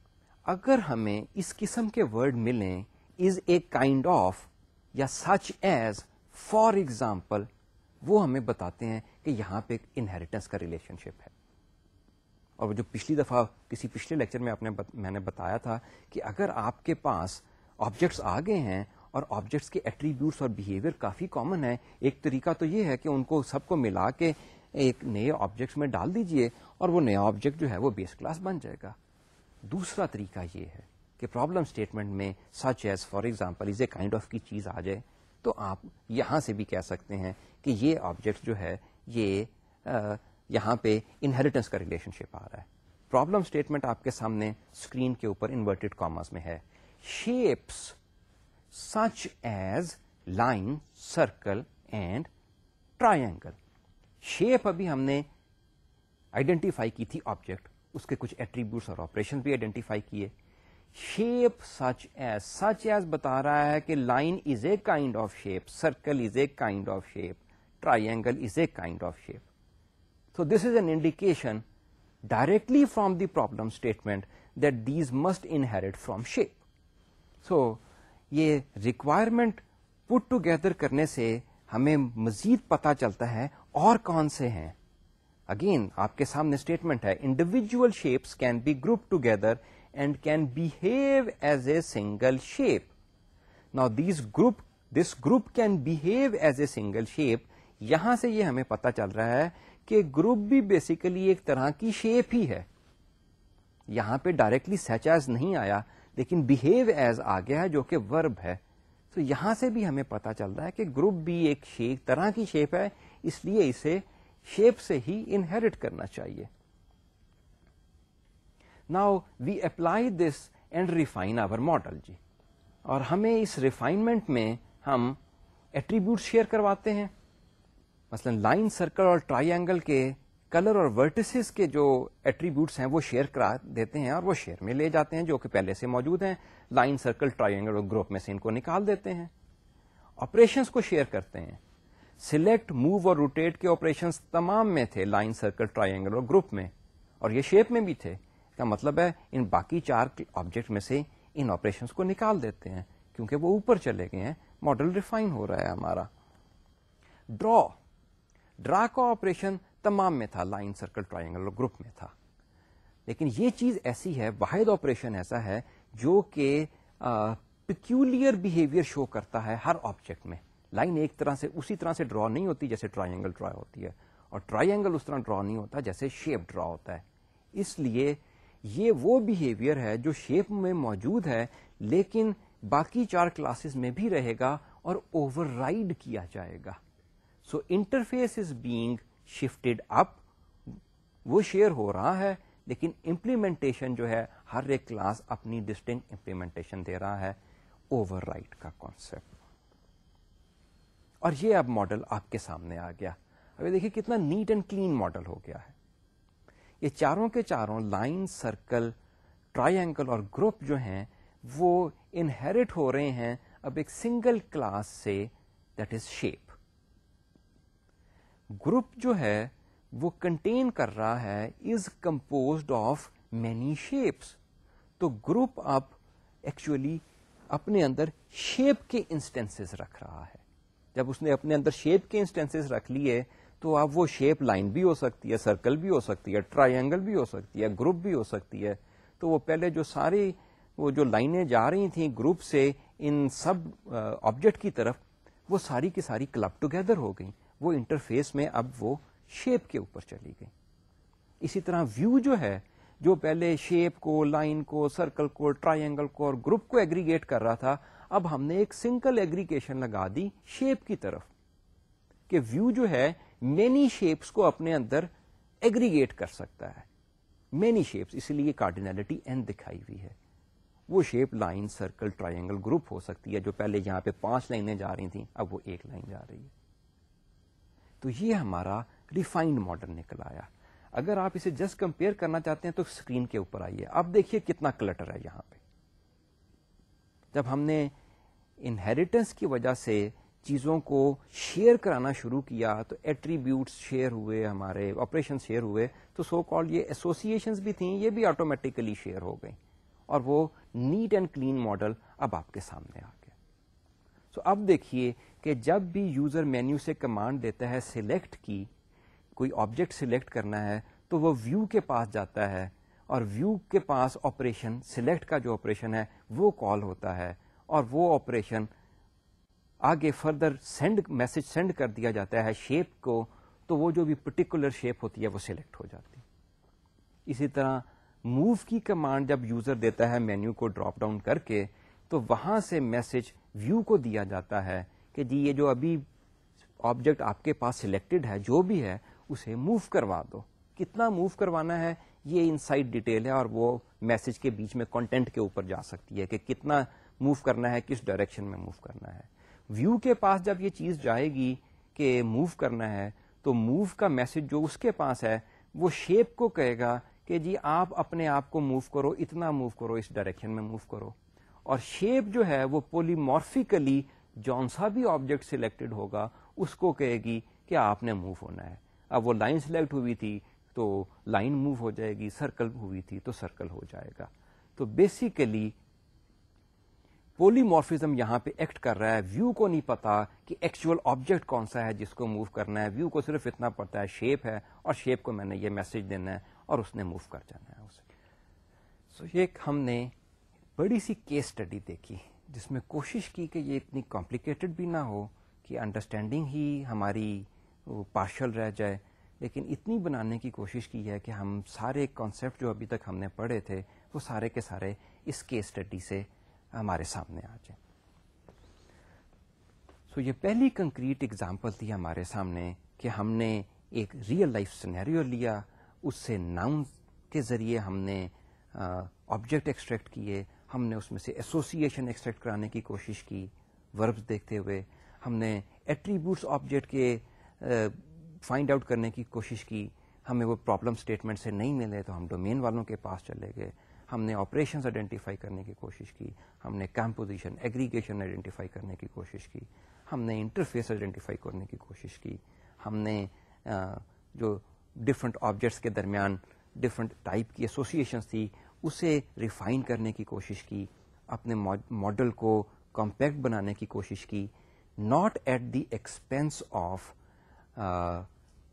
अगर हमें इस किस्म के वर्ड मिले इज ए काइंड ऑफ या सच एज फॉर एग्जाम्पल वो हमें बताते हैं कि यहाँ पे एक इनहेरिटेंस का रिलेशनशिप है और जो पिछली दफ़ा किसी पिछले लेक्चर में आपने बत, मैंने बताया था कि अगर आपके पास ऑब्जेक्ट्स आ गए हैं और ऑब्जेक्ट्स के एट्रीब्यूट्स और बिहेवियर काफ़ी कॉमन है एक तरीका तो ये है कि उनको सबको मिला के एक नए ऑब्जेक्ट्स में डाल दीजिए और वो नया ऑब्जेक्ट जो है वो बेस क्लास बन जाएगा दूसरा तरीका ये है कि प्रॉब्लम स्टेटमेंट में such as for example is a kind of की चीज आ जाए तो आप यहां से भी कह सकते हैं कि ये ऑब्जेक्ट जो है ये आ, यहां पे इनहेरिटेंस का रिलेशनशिप आ रहा है प्रॉब्लम स्टेटमेंट आपके सामने स्क्रीन के ऊपर इन्वर्टेड कॉमर्स में है shapes such as line circle and triangle shape अभी हमने आइडेंटिफाई की थी ऑब्जेक्ट उसके कुछ एट्रीब्यूट्स और ऑपरेशन भी आइडेंटिफाई किए shape such as such as बता रहा है कि line is a kind of shape circle is a kind of shape triangle is a kind of shape so this is an indication directly from the problem statement that these must inherit from shape so ये requirement put together करने से हमें मजीद पता चलता है और कौन से हैं अगेन आपके सामने स्टेटमेंट है individual shapes can be group together and can behave as a single shape now these group this group can behave as a single shape यहां से ये हमें पता चल रहा है कि ग्रुप भी बेसिकली एक तरह की शेप ही है यहां पे डायरेक्टली सच एज नहीं आया लेकिन बिहेव एज आ गया है जो कि वर्ब है तो यहां से भी हमें पता चल रहा है कि ग्रुप भी एक शेप तरह की शेप है इसलिए इसे शेप से ही इनहेरिट करना चाहिए now we apply this and refine our model जी और हमें इस रिफाइनमेंट में हम एट्रीब्यूट शेयर करवाते हैं मसलन लाइन सर्कल और ट्राइंगल के कलर और वर्टिसेस के जो एट्रीब्यूट्स हैं वो शेयर करा देते हैं और वो शेयर में ले जाते हैं जो कि पहले से मौजूद हैं लाइन सर्कल ट्राइंगल और ग्रुप में से इनको निकाल देते हैं ऑपरेशंस को शेयर करते हैं सिलेक्ट मूव और रोटेट के ऑपरेशन तमाम में थे लाइन सर्कल ट्राइंगल और ग्रुप में और ये शेप में भी थे इसका मतलब है इन बाकी चार ऑब्जेक्ट में से इन ऑपरेशंस को निकाल देते हैं क्योंकि वो ऊपर चले गए हैं मॉडल रिफाइन हो रहा है हमारा ड्रॉ ड्रा का ऑपरेशन तमाम में था लाइन सर्कल ट्राइंगल और ग्रुप में था लेकिन ये चीज ऐसी है वाहिद ऑपरेशन ऐसा है जो कि पिक्यूलियर बिहेवियर शो करता है हर ऑब्जेक्ट में लाइन एक तरह से उसी तरह से ड्रॉ नहीं होती जैसे ट्राइंगल ड्रा होती है और ट्राइंगल उस तरह ड्रॉ नहीं होता जैसे शेप ड्रा होता है इसलिए ये वो बिहेवियर है जो शेप में मौजूद है लेकिन बाकी चार क्लासेस में भी रहेगा और ओवरराइड किया जाएगा so interface is being shifted up वो शेयर हो रहा है लेकिन इम्प्लीमेंटेशन जो है हर एक क्लास अपनी डिस्टिंग इम्प्लीमेंटेशन दे रहा है ओवरराइड का कॉन्सेप्ट और ये अब मॉडल आपके सामने आ गया अब देखिए कितना नीट एंड क्लीन मॉडल हो गया है ये चारों के चारों लाइन सर्कल ट्राइंगल और ग्रुप जो हैं वो इनहेरिट हो रहे हैं अब एक सिंगल क्लास से दैट इज शेप ग्रुप जो है वो कंटेन कर रहा है is compose of many shapes तो ग्रुप अब एक्चुअली अपने अंदर शेप के इंस्टेंसेस रख रहा है जब उसने अपने अंदर शेप के इंस्टेंसेस रख लिए तो अब वो शेप लाइन भी हो सकती है सर्कल भी हो सकती है ट्राइंगल भी हो सकती है ग्रुप भी हो सकती है तो वो पहले जो सारी वो जो लाइनें जा रही थी ग्रुप से इन सब ऑब्जेक्ट की तरफ वो सारी की सारी क्लब टुगेदर हो गई वो इंटरफेस में अब वो शेप के ऊपर चली गई इसी तरह व्यू जो है जो पहले शेप को लाइन को सर्कल को ट्राइंगल को और ग्रुप को एग्रीगेट कर रहा था अब हमने एक सिंगल एग्रीकेशन लगा दी शेप की तरफ कि व्यू जो है मेनी शेप्स को अपने अंदर एग्रीगेट कर सकता है मेनी शेप्स इसलिए कार्डिनलिटी एन दिखाई हुई है वो shape line circle triangle group हो सकती है जो पहले यहां पे पांच लाइनें जा रही थी अब वो एक लाइन जा रही है तो ये हमारा रिफाइंड मॉडल निकल आया अगर आप इसे जस्ट कंपेयर करना चाहते हैं तो स्क्रीन के ऊपर आइए अब देखिए कितना क्लटर है यहां पे जब हमने इनहेरिटेंस की वजह से चीज़ों को शेयर कराना शुरू किया तो एट्रीब्यूट शेयर हुए हमारे ऑपरेशन शेयर हुए तो सो कॉल्ड ये एसोसिएशंस भी थी ये भी ऑटोमेटिकली शेयर हो गई और वो नीट एंड क्लीन मॉडल अब आपके सामने आ गया सो so, अब देखिए कि जब भी यूजर मेन्यू से कमांड देता है सिलेक्ट की कोई ऑब्जेक्ट सिलेक्ट करना है तो वो व्यू के पास जाता है और व्यू के पास ऑपरेशन सिलेक्ट का जो ऑपरेशन है वो कॉल होता है और वो ऑपरेशन आगे फर्दर सेंड मैसेज सेंड कर दिया जाता है शेप को तो वो जो भी पर्टिकुलर शेप होती है वो सिलेक्ट हो जाती है इसी तरह मूव की कमांड जब यूजर देता है मेन्यू को ड्रॉप डाउन करके तो वहां से मैसेज व्यू को दिया जाता है कि जी ये जो अभी ऑब्जेक्ट आपके पास सिलेक्टेड है जो भी है उसे मूव करवा दो कितना मूव करवाना है ये इनसाइड डिटेल है और वो मैसेज के बीच में कंटेंट के ऊपर जा सकती है कि कितना मूव करना है किस डायरेक्शन में मूव करना है व्यू के पास जब ये चीज जाएगी कि मूव करना है तो मूव का मैसेज जो उसके पास है वो शेप को कहेगा कि जी आप अपने आप को मूव करो इतना मूव करो इस डायरेक्शन में मूव करो और शेप जो है वो पोलीमॉर्फिकली जौन सा भी ऑब्जेक्ट सिलेक्टेड होगा उसको कहेगी कि आपने मूव होना है अब वो लाइन सिलेक्ट हुई थी तो लाइन मूव हो जाएगी सर्कल हुई थी तो सर्कल हो जाएगा तो बेसिकली पोलीमॉर्फिज्म यहां पे एक्ट कर रहा है व्यू को नहीं पता कि एक्चुअल ऑब्जेक्ट कौन सा है जिसको मूव करना है व्यू को सिर्फ इतना पता है शेप है और शेप को मैंने ये मैसेज देना है और उसने मूव कर जाना है उसे सो so, ये हमने बड़ी सी केस स्टडी देखी जिसमें कोशिश की कि ये इतनी कॉम्प्लिकेटेड भी ना हो कि अंडरस्टैंडिंग ही हमारी पार्शल रह जाए लेकिन इतनी बनाने की कोशिश की है कि हम सारे कॉन्सेप्ट जो अभी तक हमने पढ़े थे वो सारे के सारे इस केस स्टडी से हमारे सामने आ जाए सो so, ये पहली कंक्रीट एग्जांपल थी हमारे सामने कि हमने एक रियल लाइफ सिनेरियो लिया उससे नाउन के जरिए हमने ऑब्जेक्ट एक्सट्रैक्ट किए हमने उसमें से एसोसिएशन एक्सट्रैक्ट कराने की कोशिश की वर्ब्स देखते हुए हमने एट्रीब्यूट्स ऑब्जेक्ट के फाइंड आउट करने की कोशिश की हमें वो प्रॉब्लम स्टेटमेंट से नहीं मिले तो हम डोमेन वालों के पास चले गए हमने ऑपरेशन आइडेंटिफाई करने की कोशिश की हमने कंपोजिशन एग्रीगेशन आइडेंटिफाई करने की कोशिश की हमने इंटरफेस आइडेंटिफाई करने की कोशिश की हमने जो डिफरेंट ऑब्जेक्ट्स के दरमियान डिफरेंट टाइप की एसोसिएशन थी उसे रिफाइन करने की कोशिश की अपने मॉडल को कॉम्पैक्ट बनाने की कोशिश की not at the expense of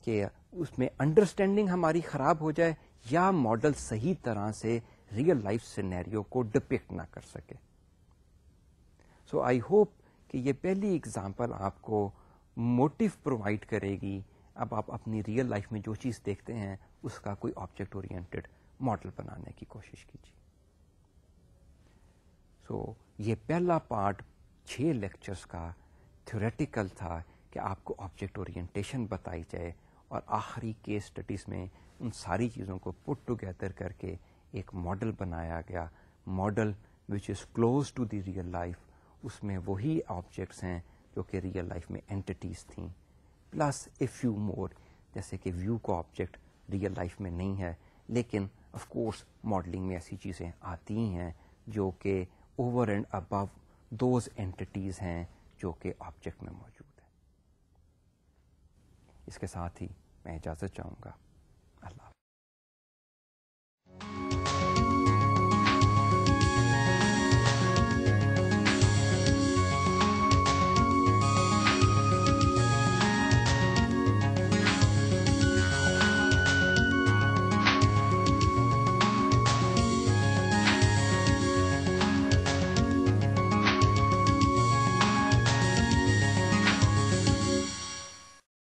कि उसमें अंडरस्टैंडिंग हमारी खराब हो जाए या मॉडल सही तरह से रियल लाइफ सिनेरियो को डिपिक्ट ना कर सके सो आई होप कि ये पहली एग्जांपल आपको मोटिव प्रोवाइड करेगी अब आप अपनी रियल लाइफ में जो चीज़ देखते हैं उसका कोई ऑब्जेक्ट ओरिएंटेड मॉडल बनाने की कोशिश कीजिए सो so, ये पहला पार्ट छः लेक्चर्स का थ्योरेटिकल था कि आपको ऑब्जेक्ट ओरिएंटेशन बताई जाए और आखिरी केस स्टडीज़ में उन सारी चीज़ों को पुट टुगेदर करके एक मॉडल बनाया गया model which is close to the real life उसमें वही ऑब्जेक्ट्स हैं जो कि रियल लाइफ में एंटिटीज़ थी प्लस ए फ्यू मोर जैसे कि व्यू का ऑब्जेक्ट रियल लाइफ में नहीं है लेकिन ऑफ कोर्स मॉडलिंग में ऐसी चीज़ें आती हैं जो कि over and above those entities हैं जो कि ऑब्जेक्ट में मौजूद है इसके साथ ही मैं इजाज़त चाहूँगा